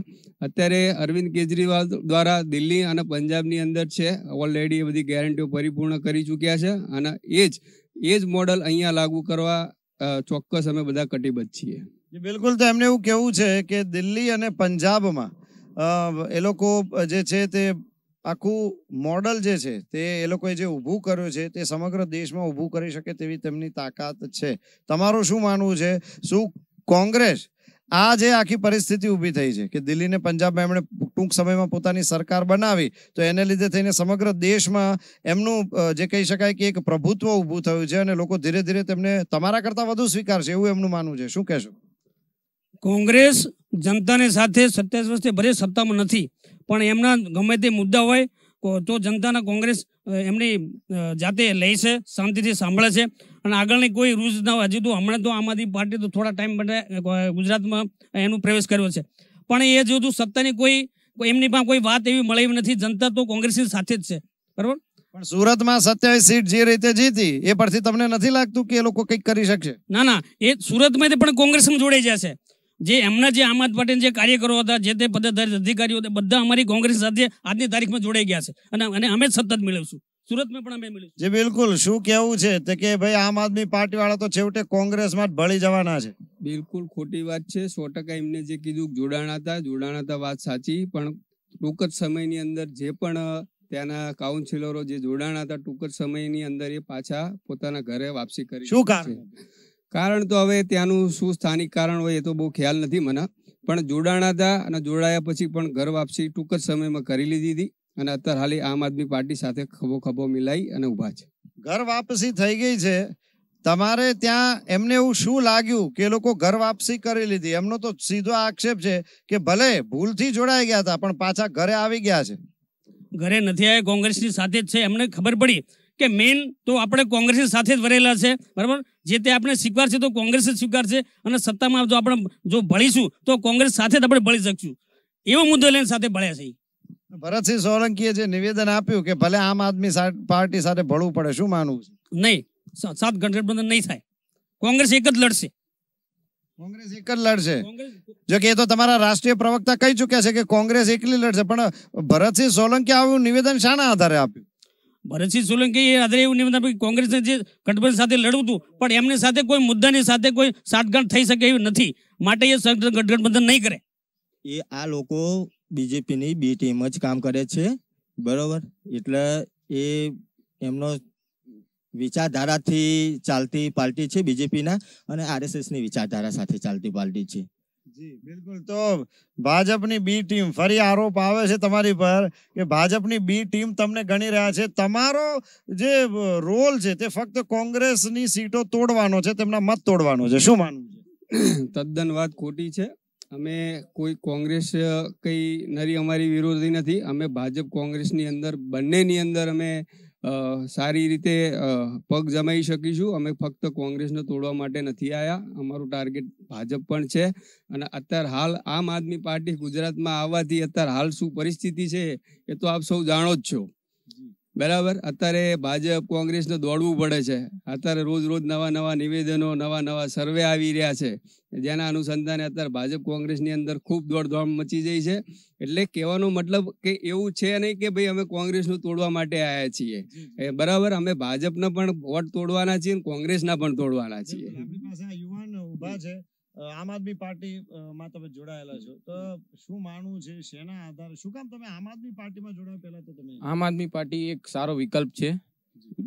અત્યારે અરવિંદ કેજરીવાલ દ્વારા દિલ્હી અને પંજાબની અંદર છે ઓલરેડી એ બધી ગેરંટીઓ પરિપૂર્ણ કરી ચૂક્યા છે અને એ જ એ જ મોડલ અહીંયા લાગુ કરવા ચોક્કસ અમે બધા કટિબદ્ધ છીએ બિલકુલ તો એમને એવું કેવું છે કે દિલ્હી અને પંજાબમાં એ લોકો જે છે તે આખું મોડલ જે છે તે એ લોકોએ જે ઊભું કર્યું છે તે સમગ્ર દેશમાં ઊભું કરી શકે તેવી તેમની તાકાત છે તમારું શું માનવું છે શું કોંગ્રેસ આ જે આખી પરિસ્થિતિ ઊભી થઈ છે કે દિલ્હી ને પંજાબમાં એમણે ટૂંક સમયમાં પોતાની સરકાર બનાવી તો એને લીધે થઈને સમગ્ર દેશમાં એમનું જે કહી શકાય કે એક પ્રભુત્વ ઊભું થયું છે અને લોકો ધીરે ધીરે તેમને તમારા કરતાં વધુ સ્વીકારશે એવું એમનું માનવું છે શું કહેશો કોંગ્રેસ જનતાને સાથે સત્યાવીસ વર્ષથી ભરે સત્તામાં નથી પણ એમના ગમે તે મુદ્દા હોય તો જનતાના કોંગ્રેસ એમની જાતે લે છે શાંતિથી સાંભળે છે અને આગળની કોઈ રૂજ ના હોય હજી તો હમણાં તો આમ આદમી પાર્ટી તો થોડા ટાઈમ માટે ગુજરાતમાં એનું પ્રવેશ કર્યો છે પણ એ જો સત્તાની કોઈ એમની પાસે કોઈ વાત એવી મળી નથી જનતા તો કોંગ્રેસની સાથે જ છે બરાબર પણ સુરતમાં સત્યાવીસ સીટ જે રીતે જીતી એ પરથી તમને નથી લાગતું કે એ લોકો કંઈક કરી શકશે ના ના એ સુરતમાંથી પણ કોંગ્રેસમાં જોડાઈ જશે જે એમના જે આમ આદમી જે કાર્યકરો હતા જે તે પદાધારિત અધિકારીઓ બધા અમારી કોંગ્રેસ સાથે આજની તારીખમાં જોડાઈ ગયા છે અને અને અમે સતત મેળવશું બિલકુલ ખોટી વાત છે સો ટકા એમને જે કીધું જોડાણા હતા જોડાણા વાત સાચી પણ ટૂંક જ સમયની અંદર જે પણ ત્યાંના કાઉન્સિલરો જે જોડાણા હતા ટૂંક જ સમયની અંદર એ પાછા પોતાના ઘરે વાપસી કરી શું કારણ કારણ તો હવે ત્યાંનું શું સ્થાનિક કારણ હોય એ તો બહુ ખ્યાલ નથી મને પણ જોડાણા હતા અને જોડાયા પછી પણ ઘર વાપસી ટૂંક જ સમયમાં કરી લીધી હતી અને અત્યારે હાલી આમ આદમી પાર્ટી સાથે ખભો ખભો મિલાઈ અને ઉભા છે ઘર વાપસી થઈ ગઈ છે તમારે ત્યાં એમને એવું શું લાગ્યું કે લોકો ઘર વાપસી કરી લીધી એમનો તો સીધો આક્ષેપ છે કે ભલે ભૂલથી જોડાઈ ગયા હતા પણ પાછા ઘરે આવી ગયા છે ઘરે નથી આવ્યા કોંગ્રેસની સાથે જ છે એમને ખબર પડી કે મેન તો આપણે કોંગ્રેસ સાથે જ વરેલા છે બરાબર જે તે આપણે સ્વીકારશે તો કોંગ્રેસ જ સ્વીકારશે અને સત્તામાં જો આપણે જો ભળીશું તો કોંગ્રેસ સાથે જ આપણે ભળી શકશું એવો મુદ્દો લઈને સાથે ભળ્યા છે ભરતસિંહ સોલંકીએ જે નિવેદન આપ્યું કે ભલે આમ આદમી પાર્ટી સાથે ભળવું પડે શું માનવું છે નહીં સાત ગઠબંધન નહીં થાય કોંગ્રેસ એક જ લડશે કોંગ્રેસ એક જ લડશે જો કે એ તો તમારા રાષ્ટ્રીય પ્રવક્તા કહી ચુક્યા છે કે કોંગ્રેસ એકલી લડશે પણ ભરતસિંહ સોલંકી આવું નિવેદન શાના આધારે આપ્યું ભરતસિંહ સોલંકી એ આદરે એવું નિવેદન કોંગ્રેસને જે ગઠબંધન સાથે લડવું હતું પણ એમની સાથે કોઈ મુદ્દાની સાથે કોઈ સાટગાંઠ થઈ શકે એવું નથી માટે એ ગઠબંધન નહીં કરે એ આ લોકો બીજેપીની બી ટીમ જ કામ કરે છે બરોબર એટલે એ એમનો વિચારધારાથી ચાલતી પાર્ટી છે બીજેપીના અને આરએસએસની વિચારધારા સાથે ચાલતી પાર્ટી છે ભાજપની બી ટીમ ફરી આરોપ આવે છે તમારી પર કે ભાજપની બી ટીમ તમને ગણી રહ્યા છે તમારો જે રોલ છે તે ફક્ત કોંગ્રેસની સીટો તોડવાનો છે તેમના મત તોડવાનો છે શું માનવું છે તદ્દન વાત ખોટી છે અમે કોઈ કોંગ્રેસ કઈ નરી અમારી વિરોધી નથી અમે ભાજપ કોંગ્રેસની અંદર બંનેની અંદર અમે સારી રીતે પગ જમાઈ શકીશું અમે ફક્ત કોંગ્રેસને તોડવા માટે નથી આવ્યા અમારું ટાર્ગેટ ભાજપ પણ છે અને અત્યારે હાલ આમ આદમી પાર્ટી ગુજરાતમાં આવવાથી અત્યારે હાલ શું પરિસ્થિતિ છે એ તો આપ સૌ જાણો જ છો બરાબર અત્યારે ભાજપ કોંગ્રેસને દોડવું પડે છે અત્યારે રોજ રોજ નવા નવા નિવેદનો નવા નવા સર્વે આવી રહ્યા છે જેના અનુસંધાને અત્યારે ભાજપ કોંગ્રેસની અંદર ખૂબ દોડધામ મચી જઈ છે એટલે કહેવાનો મતલબ કે એવું છે નહીં કે ભાઈ અમે કોંગ્રેસનું તોડવા માટે આવ્યા છીએ બરાબર અમે ભાજપના પણ વોટ તોડવાના છીએ કોંગ્રેસના પણ તોડવાના છીએ આપણી પાસે યુવાન ઉભા છે આમ આદમી પાર્ટી માં તમે જોડાયેલા છો તો શું માનવું છે શેના આધારે શું કામ તમે આમ આદમી પાર્ટીમાં જોડાયા પહેલા તો તમે આમ આદમી પાર્ટી એક સારો વિકલ્પ છે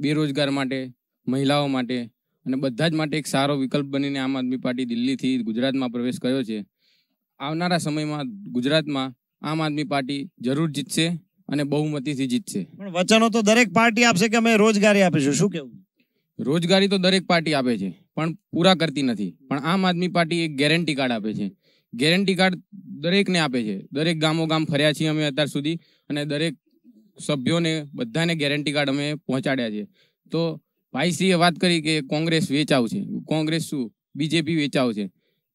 બેરોજગાર માટે મહિલાઓ માટે અને બધા જ માટે એક સારો વિકલ્પ બનીને આમ આદમી પાર્ટી દિલ્હીથી ગુજરાતમાં પ્રવેશ કર્યો છે આવનારા સમયમાં ગુજરાતમાં આમ આદમી પાર્ટી જરૂર જીતશે અને બહુમતીથી જીતશે પણ વચનો તો દરેક પાર્ટી આપશે કે અમે રોજગારી આપીશું શું કેવું રોજગારી તો દરેક પાર્ટી આપે છે પણ પૂરા કરતી નથી પણ આમ આદમી પાર્ટી એક ગેરંટી કાર્ડ આપે છે ગેરંટી કાર્ડ દરેકને આપે છે દરેક ગામો ગામ ફર્યા છીએ અમે અત્યાર સુધી અને દરેક સભ્યોને બધાને ગેરંટી કાર્ડ અમે પહોંચાડ્યા છે તો ભાઈશ્રીએ વાત કરી કે કોંગ્રેસ વેચાવ છે કોંગ્રેસ શું બીજેપી વેચાવ છે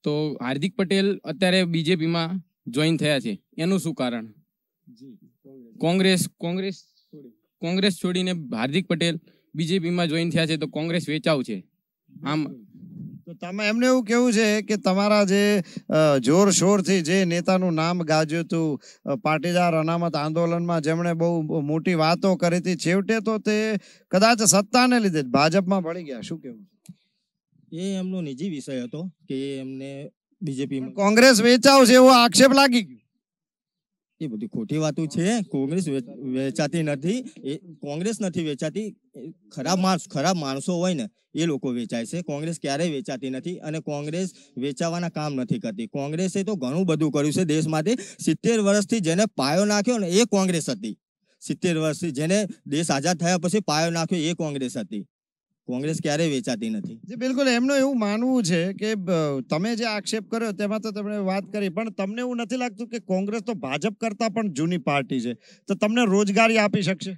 તો હાર્દિક પટેલ અત્યારે બીજેપીમાં જોઈન થયા છે એનું શું કારણ કોંગ્રેસ કોંગ્રેસ કોંગ્રેસ છોડીને હાર્દિક પટેલ બીજેપીમાં જોઈન થયા છે તો કોંગ્રેસ વેચાવ છે તમે એમને એવું કેવું છે કે તમારા જે જોર શોર થી જે નેતાનું નામ ગાજ્યું હતું પાટીદાર અનામત આંદોલનમાં જેમણે બહુ મોટી વાતો કરી હતી છેવટે તો તે કદાચ સત્તાને લીધે ભાજપમાં ભળી ગયા શું કેવું એ એમનો નિજી વિષય હતો કે એમને બીજેપી કોંગ્રેસ વેચાવશે એવો આક્ષેપ લાગી ગયો એ બધી ખોટી વાતો છે કોંગ્રેસ વેચાતી નથી એ કોંગ્રેસ નથી વેચાતી ખરાબ માણસ ખરાબ માણસો હોય ને એ લોકો વેચાય છે કોંગ્રેસ ક્યારેય વેચાતી નથી અને કોંગ્રેસ વેચાવાના કામ નથી કરતી કોંગ્રેસે તો ઘણું બધું કર્યું છે દેશ માટે સિત્તેર વર્ષથી જેને પાયો નાખ્યો ને એ કોંગ્રેસ હતી સિત્તેર વર્ષથી જેને દેશ આઝાદ થયા પછી પાયો નાખ્યો એ કોંગ્રેસ હતી કોંગ્રેસ ક્યારેય વેચાતી નથી બિલકુલ એમનું એવું માનવું છે કે તમે જે આક્ષેપ કર્યો તેમાં તો તમે વાત કરી પણ તમને એવું નથી લાગતું કે કોંગ્રેસ તો ભાજપ કરતા પણ જૂની પાર્ટી છે તો તમને રોજગારી આપી શકશે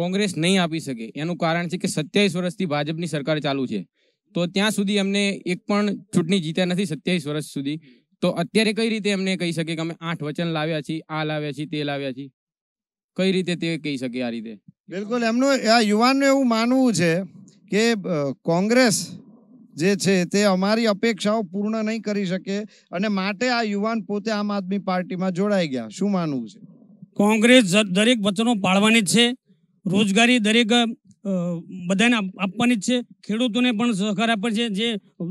કોંગ્રેસ નહીં આપી શકે એનું કારણ છે કે સત્યાવીસ વર્ષથી ભાજપની સરકાર ચાલુ છે તો ત્યાં સુધી અમને એક પણ ચૂંટણી જીત્યા નથી સત્યાવીસ વર્ષ સુધી તો અત્યારે કઈ રીતે એમને કહી શકે કે અમે આઠ વચન લાવ્યા છીએ આ લાવ્યા છીએ તે લાવ્યા છીએ કઈ રીતે તે કહી શકે આ રીતે બિલકુલ એમનું આ યુવાનનું એવું માનવું છે કે કોંગ્રેસ જે છે તે અમારી અપેક્ષાઓ પૂર્ણ નહીં કરી શકે અને માટે આ યુવાન પોતે આમ આદમી પાર્ટીમાં જોડાઈ ગયા શું માનવું છે કોંગ્રેસ દરેક વચનો પાળવાની જ છે રોજગારી દરેક બધાને આપવાની જ છે ખેડૂતોને પણ સહકાર આપે છે જે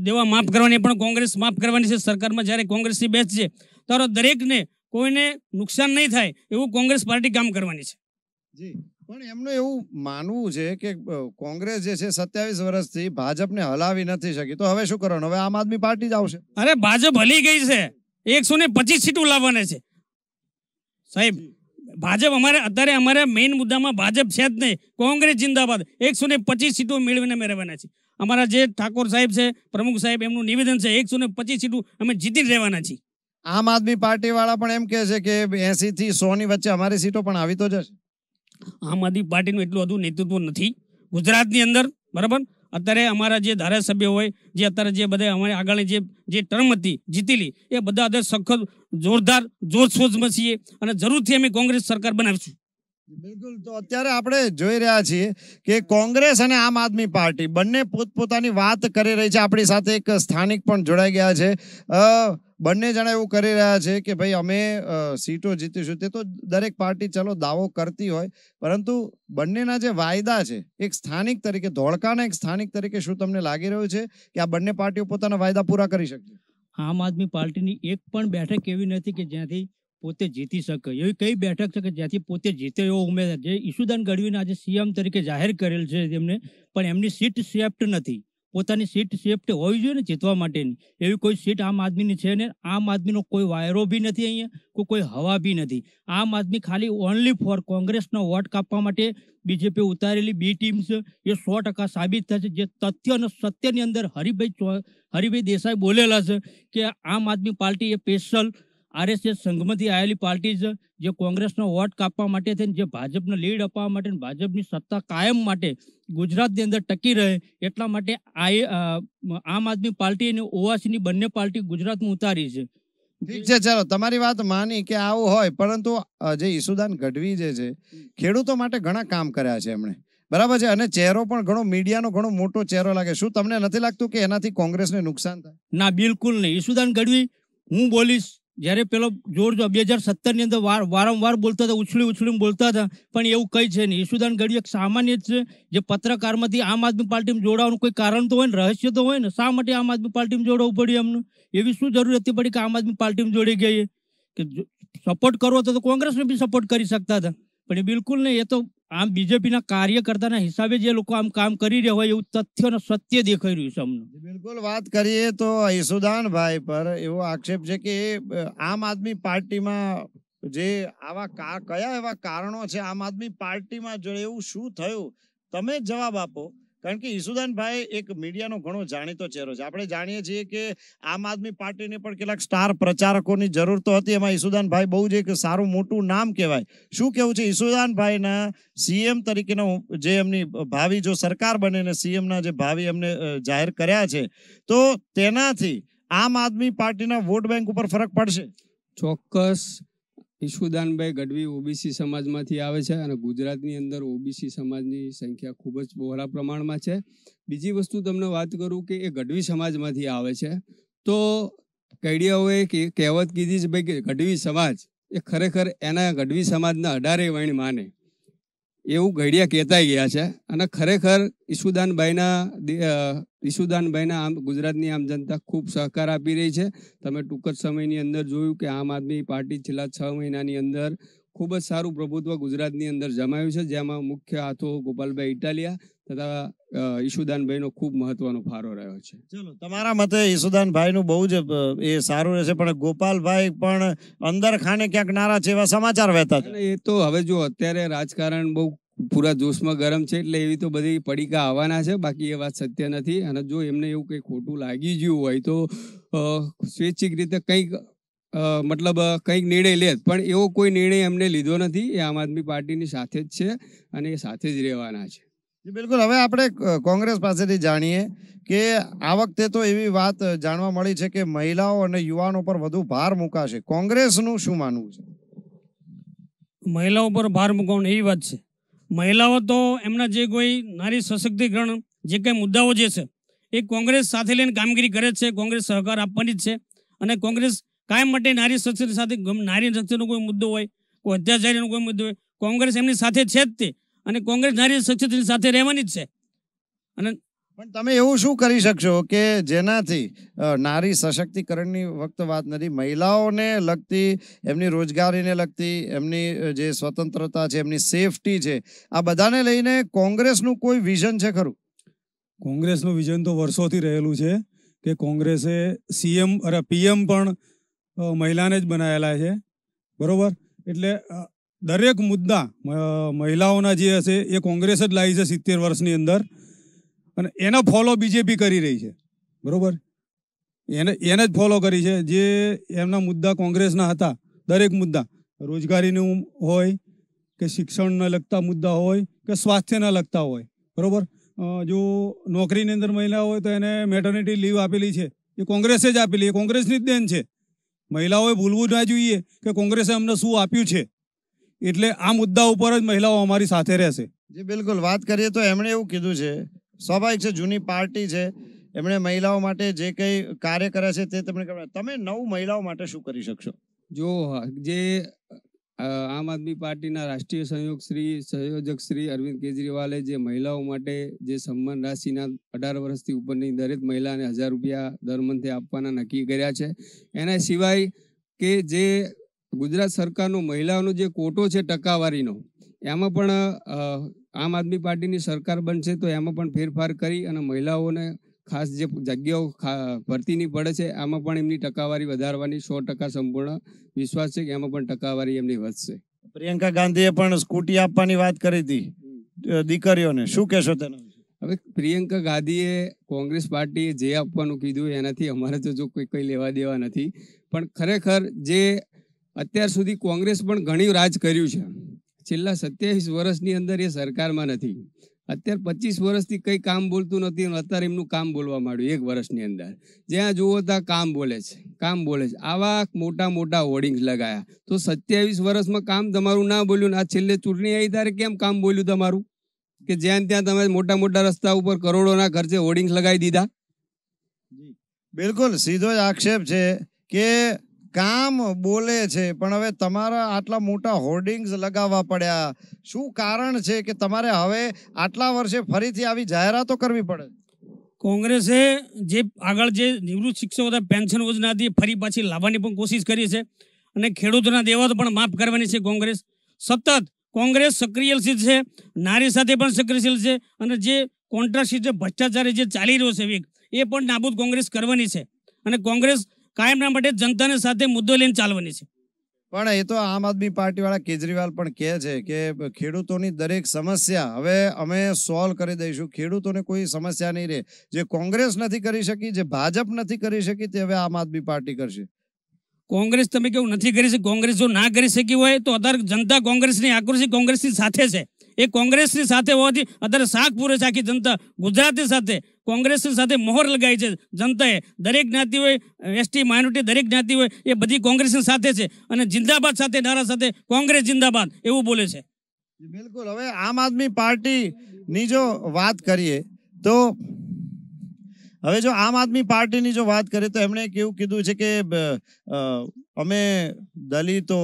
દેવા માફ કરવાની પણ કોંગ્રેસ માફ કરવાની છે સરકારમાં જ્યારે કોંગ્રેસની બેસ છે ત્યારે દરેકને કોઈને નુકસાન નહીં થાય એવું કોંગ્રેસ પાર્ટી કામ કરવાની છે જી પણ એમનું એવું માનવું છે કે કોંગ્રેસ જે છે સત્યાવીસ વર્ષથી ભાજપને હલાવી નથી શકી તો હવે શું કરવાનું હવે આમ આદમી પાર્ટી જ આવશે અરે ભાજપ હલી ગઈ છે એકસો ને પચીસ સીટો લાવવાના છે સાહેબ ભાજપ અમારે અત્યારે અમારે મેઇન મુદ્દામાં ભાજપ છે જ નહીં કોંગ્રેસ જિંદાબાદ એકસો ને પચીસ સીટો મેળવીને અમે છે અમારા જે ઠાકોર સાહેબ છે પ્રમુખ સાહેબ એમનું નિવેદન છે એકસો ને પચીસ સીટો અમે જીતી રહેવાના છીએ આમ આદમી પાર્ટી વાળા પણ એમ કે છે કે એસી થી સો ની વચ્ચે અમારી સીટો પણ આવી તો જશે આમ આદમી પાર્ટીનું એટલું બધું નેતૃત્વ નથી ગુજરાતની અંદર બરાબર અત્યારે અમારા જે ધારાસભ્ય હોય જે અત્યારે જે બધા અમારે આગળની જે જે ટર્મ હતી જીતેલી એ બધા અત્યારે સખત જોરદાર જોરશોજમાં છીએ અને જરૂરથી અમે કોંગ્રેસ સરકાર બનાવીશું બિલકુલ તો અત્યારે આપણે જોઈ રહ્યા છીએ કે કોંગ્રેસ અને આમ આદમી પાર્ટી બંને પોતપોતાની વાત કરી રહી છે આપણી સાથે એક સ્થાનિક પણ જોડાઈ ગયા છે અ બંને જણા એવું કરી રહ્યા છે કે ભાઈ અમે સીટો જીતીશું તે તો દરેક પાર્ટી ચલો દાવો કરતી હોય પરંતુ બંનેના જે વાયદા છે એક સ્થાનિક તરીકે ધોળકાના એક સ્થાનિક તરીકે શું તમને લાગી રહ્યું છે કે આ બંને પાર્ટીઓ પોતાના વાયદા પૂરા કરી શકે આમ આદમી પાર્ટીની એક પણ બેઠક એવી નથી કે જ્યાંથી પોતે જીતી શકે એવી કઈ બેઠક છે કે જ્યાંથી પોતે જીતે એવો ઉમેદવાર જે ઈશુદાન ગઢવીને આજે સીએમ તરીકે જાહેર કરેલ છે તેમને પણ એમની સીટ સેફ્ટ નથી પોતાની સીટ શિફ્ટ હોવી જોઈએ ને જીતવા માટેની એવી કોઈ સીટ આમ આદમીની છે ને આમ આદમીનો કોઈ વાયરો બી નથી અહીંયા કોઈ હવા બી નથી આમ આદમી ખાલી ઓનલી ફોર કોંગ્રેસનો વોટ કાપવા માટે બીજેપી ઉતારેલી બી ટીમ છે એ સો ટકા સાબિત થશે જે તથ્ય અને સત્યની અંદર હરિભાઈ હરિભાઈ દેસાઈ બોલેલા છે કે આમ આદમી પાર્ટી એ સ્પેશલ આરએસએસ સંઘમાંથી આવેલી પાર્ટીઝ જે કોંગ્રેસનો વોટ કાપવા માટે થઈને જે ભાજપને લીડ અપાવવા માટે ભાજપની સત્તા કાયમ માટે ગુજરાતની અંદર ટકી રહે એટલા માટે આમ આદમી પાર્ટી અને ઓવાસીની બંને પાર્ટી ગુજરાતમાં ઉતારી છે ઠીક છે ચાલો તમારી વાત માની કે આવું હોય પરંતુ જે ઈસુદાન ગઢવી જે છે ખેડૂતો માટે ઘણા કામ કર્યા છે એમણે બરાબર છે અને ચહેરો પણ ઘણો મીડિયાનો ઘણો મોટો ચહેરો લાગે શું તમને નથી લાગતું કે એનાથી કોંગ્રેસને નુકસાન થાય ના બિલકુલ નહીં ઈસુદાન ગઢવી હું બોલીશ જ્યારે પેલો જો બે હજાર સત્તરની અંદર વારંવાર બોલતા હતા ઉછળી ઉછળીને બોલતા હતા પણ એવું કંઈ છે નહીં ઈશુદાન ગઢવી એક સામાન્ય છે જે પત્રકારમાંથી આમ આદમી પાર્ટીમાં જોડાવાનું કોઈ કારણ તો હોય ને રહસ્ય તો હોય ને શા માટે આમ આદમી પાર્ટીમાં જોડવું પડ્યું એમનું એવી શું જરૂર હતી પડી કે આમ આદમી પાર્ટી જોડી ગઈ કે સપોર્ટ કરવો તો કોંગ્રેસને બી સપોર્ટ કરી શકતા હતા પણ એ બિલકુલ નહીં એ તો આમ બીજેપીના કાર્યકર્તાના હિસાબે જે લોકો આમ કામ કરી રહ્યા હોય એવું તથ્ય સત્ય દેખાઈ રહ્યું છે અમને બિલકુલ વાત કરીએ તો ભાઈ પર એવો આક્ષેપ છે કે આમ આદમી પાર્ટીમાં જે આવા કયા એવા કારણો છે આમ આદમી પાર્ટીમાં જો એવું શું થયું તમે જવાબ આપો કારણ કે ઈસુદાનભાઈ એક મીડિયાનો ઘણો જાણીતો ચહેરો છે આપણે જાણીએ છીએ કે આમ આદમી પાર્ટીને પણ કેટલાક સ્ટાર પ્રચારકોની જરૂર તો હતી એમાં ઈસુદાનભાઈ બહુ જ એક સારું મોટું નામ કહેવાય શું કેવું છે ઈસુદાનભાઈના સીએમ તરીકેનો જે એમની ભાવિ જો સરકાર બને ને સીએમના જે ભાવિ એમને જાહેર કર્યા છે તો તેનાથી આમ આદમી પાર્ટીના વોટ બેંક ઉપર ફરક પડશે ચોક્કસ ઈશુદાનભાઈ ગઢવી ઓબીસી સમાજમાંથી આવે છે અને ગુજરાતની અંદર ઓબીસી સમાજની સંખ્યા ખૂબ જ બહોળા પ્રમાણમાં છે બીજી વસ્તુ તમને વાત કરું કે એ ગઢવી સમાજમાંથી આવે છે તો કૈડિયાઓએ કહેવત કીધી છે ભાઈ કે ગઢવી સમાજ એ ખરેખર એના ગઢવી સમાજના અઢારે વણ માને એવું ઘડિયા કહેતાઈ ગયા છે અને ખરેખર ઈશુદાનભાઈના ઈશુદાનભાઈના આમ ગુજરાતની આમ જનતા ખૂબ સહકાર આપી રહી છે તમે ટૂંક જ સમયની અંદર જોયું કે આમ આદમી પાર્ટી છેલ્લા છ મહિનાની અંદર ખૂબ જ સારું પ્રભુત્વ ગુજરાતની અંદર જમાયું છે જેમાં મુખ્ય હાથો ગોપાલભાઈ ઇટાલિયા તથા ઈશુદાનભાઈનો ખૂબ મહત્વનો ફાળો રહ્યો છે ચલો તમારા મતે ઈશુદાનભાઈનું બહુ જ એ સારું રહેશે પણ ગોપાલભાઈ પણ અંદર ખાને ક્યાંક નારા છે એવા સમાચાર વહેતા છે એ તો હવે જો અત્યારે રાજકારણ બહુ પૂરા જોશમાં ગરમ છે એટલે એવી તો બધી પડીકા આવવાના છે બાકી એ વાત સત્ય નથી અને જો એમને એવું કંઈ ખોટું લાગી ગયું હોય તો સ્વૈચ્છિક રીતે કંઈક મતલબ કંઈક નિર્ણય લે પણ એવો કોઈ નિર્ણય એમને લીધો નથી એ આમ આદમી પાર્ટીની સાથે જ છે અને એ સાથે જ રહેવાના છે બિલકુલ હવે આપણે કોંગ્રેસ પાસેથી જાણીએ કે આ વખતે તો એવી વાત જાણવા મળી છે કે મહિલાઓ અને યુવાનો પર વધુ ભાર મૂકાશે કોંગ્રેસનું શું માનવું છે મહિલાઓ પર ભાર મૂકવાનો એવી વાત છે મહિલાઓ તો એમના જે કોઈ નારી સશક્તિકરણ જે કંઈ મુદ્દાઓ જે છે એ કોંગ્રેસ સાથે લઈને કામગીરી કરે છે કોંગ્રેસ સહકાર આપવાની જ છે અને કોંગ્રેસ કાયમ માટે નારી શક્તિ સાથે નારી શક્તિનો કોઈ મુદ્દો હોય કોઈ અત્યાચારીનો કોઈ મુદ્દો હોય કોંગ્રેસ એમની સાથે છે જ તે અને કોંગ્રેસ નારી શક્તિ સાથે રહેવાની જ છે અને પણ તમે એવું શું કરી શકશો કે જેનાથી નારી સશક્તિકરણની વખત વાત નથી મહિલાઓને લગતી એમની રોજગારીને લગતી એમની જે સ્વતંત્રતા છે એમની સેફટી છે આ બધાને લઈને કોંગ્રેસનું કોઈ વિઝન છે ખરું કોંગ્રેસનું વિઝન તો વર્ષોથી રહેલું છે કે કોંગ્રેસે સીએમ અરે પીએમ પણ મહિલાને જ બનાવેલા છે બરાબર એટલે દરેક મુદ્દા મહિલાઓના જે હશે એ કોંગ્રેસ જ લાવી છે સિત્તેર વર્ષની અંદર અને એનો ફોલો બીજેપી કરી રહી છે બરાબર એને એને જ ફોલો કરી છે જે એમના મુદ્દા કોંગ્રેસના હતા દરેક મુદ્દા રોજગારીનું હોય કે શિક્ષણને લગતા મુદ્દા હોય કે સ્વાસ્થ્યને લગતા હોય બરાબર જો નોકરીની અંદર મહિલા હોય તો એને મેટર્નિટી લીવ આપેલી છે એ કોંગ્રેસે જ આપેલી એ કોંગ્રેસની જ દેન છે મહિલાઓએ ભૂલવું ના જોઈએ કે કોંગ્રેસે અમને શું આપ્યું છે એટલે આ મુદ્દા ઉપર જ મહિલાઓ અમારી સાથે રહેશે જે બિલકુલ વાત કરીએ તો એમણે એવું કીધું છે સ્વાભાવિક છે જૂની પાર્ટી છે એમણે મહિલાઓ માટે જે કંઈ કાર્ય કરે છે તે તમને તમે નવું મહિલાઓ માટે શું કરી શકશો જો જે આમ આદમી પાર્ટીના રાષ્ટ્રીય સંયોગ શ્રી સંયોજક શ્રી અરવિંદ કેજરીવાલે જે મહિલાઓ માટે જે સન્માન રાશિના અઢાર વર્ષથી ઉપરની દરેક મહિલાને હજાર રૂપિયા દર મંથે આપવાના નક્કી કર્યા છે એના સિવાય કે જે ગુજરાત સરકારનો મહિલાઓનો જે કોટો છે ટકાવારીનો એમાં પણ આમ આદમી પાર્ટીની સરકાર બનશે તો એમાં પણ ફેરફાર કરી અને મહિલાઓને ખાસ જે જગ્યાઓ ભરતીની પડે છે આમાં પણ એમની ટકાવારી વધારવાની સો સંપૂર્ણ વિશ્વાસ છે કે એમાં પણ ટકાવારી એમની વધશે પ્રિયંકા ગાંધીએ પણ સ્કૂટી આપવાની વાત કરી હતી દીકરીઓને શું કહેશો તેના હવે પ્રિયંકા ગાંધીએ કોંગ્રેસ પાર્ટીએ જે આપવાનું કીધું એનાથી અમારે તો જો કોઈ કંઈ લેવા દેવા નથી પણ ખરેખર જે અત્યાર સુધી કોંગ્રેસ પણ ઘણી રાજ કર્યું છે છેલ્લા સત્યાવીસ વર્ષની અંદર એ સરકારમાં નથી અત્યારે પચીસ વર્ષથી કંઈ કામ બોલતું નથી અને અત્યારે એમનું કામ બોલવા માંડ્યું એક વર્ષની અંદર જ્યાં જુઓ ત્યાં કામ બોલે છે કામ બોલે છે આવા મોટા મોટા હોર્ડિંગ્સ લગાયા તો સત્યાવીસ વર્ષમાં કામ તમારું ના બોલ્યું ને આ છેલ્લે ચૂંટણી આવી ત્યારે કેમ કામ બોલ્યું તમારું કે જ્યાં ત્યાં તમે મોટા મોટા રસ્તા ઉપર કરોડોના ખર્ચે હોર્ડિંગ્સ લગાવી દીધા બિલકુલ સીધો જ આક્ષેપ છે કે કામ બોલે છે પણ હવે તમારા આટલા મોટા હોર્ડિંગ્સ લગાવવા પડ્યા શું કારણ છે કે તમારે હવે આટલા વર્ષે ફરીથી આવી જાહેરાતો કરવી પડે કોંગ્રેસે જે આગળ જે નિવૃત્ત શિક્ષકો પેન્શન યોજનાથી ફરી પાછી લાવવાની પણ કોશિશ કરી છે અને ખેડૂતોના દેવાતો પણ માફ કરવાની છે કોંગ્રેસ સતત કોંગ્રેસ સક્રિયશીલ છે નારી સાથે પણ સક્રિયશીલ છે અને જે કોન્ટ્રાક્ટ જે ભ્રષ્ટાચારી જે ચાલી રહ્યો છે વીક એ પણ નાબૂદ કોંગ્રેસ કરવાની છે અને કોંગ્રેસ કાયમના માટે જનતાની સાથે મુદ્દો લઈને ચાલવાની છે પણ એ તો આમ આદમી પાર્ટી વાળા કેજરીવાલ પણ કહે છે કે ખેડૂતોની દરેક સમસ્યા હવે અમે સોલ્વ કરી દઈશું ખેડૂતોને કોઈ સમસ્યા નહીં રહે જે કોંગ્રેસ નથી કરી શકી જે ભાજપ નથી કરી શકી તે હવે આમ આદમી પાર્ટી કરશે કોંગ્રેસ તમે કેવું નથી કરી શકી કોંગ્રેસ જો ના કરી શકી હોય તો અત્યારે જનતા કોંગ્રેસની આક્રોશી કોંગ્રેસની સાથે છે એ કોંગ્રેસની સાથે હોવાથી અત્યારે શાક પૂરે છે આખી જનતા ગુજરાતની સાથે કોંગ્રેસ સાથે મોહર લગાવી છે જનતાએ દરેક જ્ઞાતિ હોય એસટી માઇનોરિટી દરેક જ્ઞાતિ હોય એ બધી કોંગ્રેસની સાથે છે અને જિંદાબાદ સાથે નારા સાથે કોંગ્રેસ જિંદાબાદ એવું બોલે છે બિલકુલ હવે આમ આદમી પાર્ટીની જો વાત કરીએ તો હવે જો આમ આદમી પાર્ટીની જો વાત કરીએ તો એમણે કેવું કીધું છે કે અમે દલિતો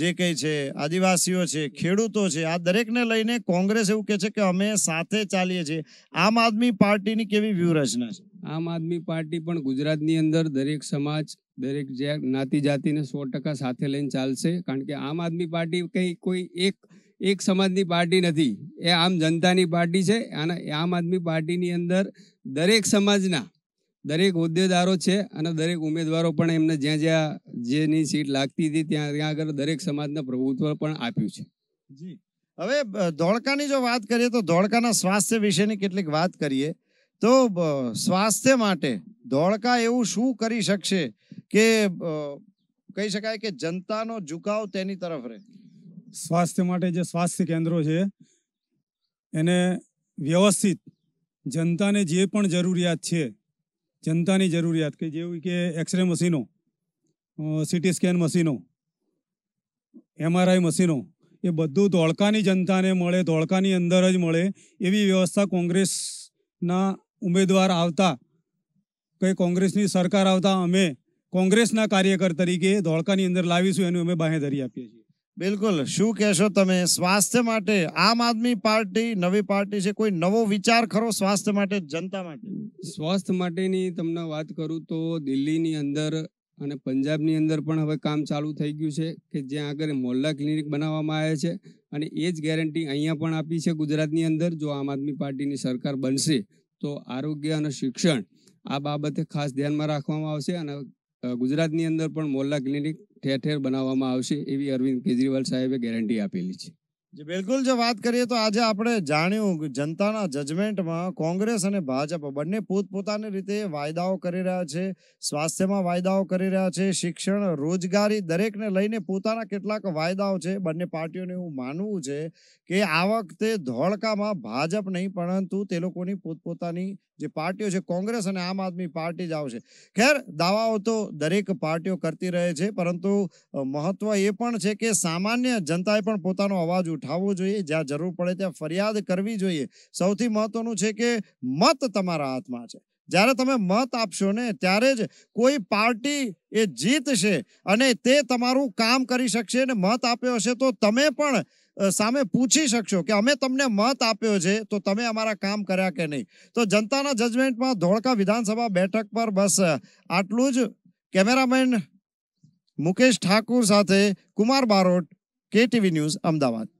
જે કંઈ છે આદિવાસીઓ છે ખેડૂતો છે આ દરેકને લઈને કોંગ્રેસ એવું કહે છે કે અમે સાથે ચાલીએ છીએ આમ આદમી પાર્ટીની કેવી વ્યૂહરચના છે આમ આદમી પાર્ટી પણ ગુજરાતની અંદર દરેક સમાજ દરેક જ્ઞાતિ જાતિને સો ટકા સાથે લઈને ચાલશે કારણ કે આમ આદમી પાર્ટી કંઈ કોઈ એક એક સમાજની પાર્ટી નથી એ આમ જનતાની પાર્ટી છે અને આમ આદમી પાર્ટીની અંદર દરેક સમાજના દરેક હોદ્દેદારો છે અને દરેક ઉમેદવારો પણ એમને જ્યાં જ્યાં જેની સીટ લાગતી હતી ત્યાં ત્યાં આગળ દરેક સમાજને પ્રભુત્વ પણ આપ્યું છે જી હવે ધોળકાની જો વાત કરીએ તો ધોળકાના સ્વાસ્થ્ય વિશેની કેટલીક વાત કરીએ તો સ્વાસ્થ્ય માટે ધોળકા એવું શું કરી શકશે કે કહી શકાય કે જનતાનો ઝુકાવ તેની તરફ રહે સ્વાસ્થ્ય માટે જે સ્વાસ્થ્ય કેન્દ્રો છે એને વ્યવસ્થિત જનતાને જે પણ જરૂરિયાત છે જનતાની જરૂરિયાત કે જેવી કે એક્સરે મશીનો સિટી સ્કેન મશીનો એમઆરઆઈ મશીનો એ બધું ધોળકાની જનતાને મળે ધોળકાની અંદર જ મળે એવી વ્યવસ્થા કોંગ્રેસના ઉમેદવાર આવતા કંઈ કોંગ્રેસની સરકાર આવતા અમે કોંગ્રેસના કાર્યકર તરીકે ધોળકાની અંદર લાવીશું એનું અમે ધરી આપીએ છીએ બિલકુલ શું કહેશો તમે સ્વાસ્થ્ય માટે આમ આદમી પાર્ટી નવી પાર્ટી છે કોઈ નવો વિચાર ખરો સ્વાસ્થ્ય માટે જનતા માટે સ્વાસ્થ્ય માટેની તમને વાત કરું તો દિલ્હીની અંદર અને પંજાબની અંદર પણ હવે કામ ચાલુ થઈ ગયું છે કે જ્યાં આગળ મોહલ્લા ક્લિનિક બનાવવામાં આવે છે અને એ જ ગેરંટી અહીંયા પણ આપી છે ગુજરાતની અંદર જો આમ આદમી પાર્ટીની સરકાર બનશે તો આરોગ્ય અને શિક્ષણ આ બાબતે ખાસ ધ્યાનમાં રાખવામાં આવશે અને ગુજરાતની અંદર પણ મોલ્લા ક્લિનિક ઠેર ઠેર બનાવવામાં આવશે એવી અરવિંદ કેજરીવાલ સાહેબે ગેરંટી આપેલી છે જે બિલકુલ જો વાત કરીએ તો આજે આપણે જાણ્યું જનતાના જજમેન્ટમાં કોંગ્રેસ અને ભાજપ બંને પોતપોતાની રીતે વાયદાઓ કરી રહ્યા છે સ્વાસ્થ્યમાં વાયદાઓ કરી રહ્યા છે શિક્ષણ રોજગારી દરેકને લઈને પોતાના કેટલાક વાયદાઓ છે બંને પાર્ટીઓને એવું માનવું છે કે આ વખતે ધોળકામાં ભાજપ નહીં પરંતુ તે લોકોની પોતપોતાની જે પાર્ટીઓ છે કોંગ્રેસ અને આમ આદમી પાર્ટી જ આવશે ખેર દાવાઓ તો દરેક પાર્ટીઓ કરતી રહે છે પરંતુ મહત્વ એ પણ છે કે સામાન્ય જનતાએ પણ પોતાનો અવાજ ઉઠાવવો જોઈએ જ્યાં જરૂર પડે ત્યાં ફરિયાદ કરવી જોઈએ સૌથી મહત્વનું છે કે મત તમારા હાથમાં છે જ્યારે તમે મત આપશો ને ત્યારે જ કોઈ પાર્ટી એ જીતશે અને તે તમારું કામ કરી શકશે અને મત આપ્યો હશે તો તમે પણ સામે પૂછી શકશો કે અમે તમને મત આપ્યો છે તો તમે અમારા કામ કર્યા કે નહીં તો જનતાના જજમેન્ટમાં ધોળકા વિધાનસભા બેઠક પર બસ આટલું જ કેમેરામેન મુકેશ ઠાકુર સાથે કુમાર બારોટ કેટીવી ન્યૂઝ અમદાવાદ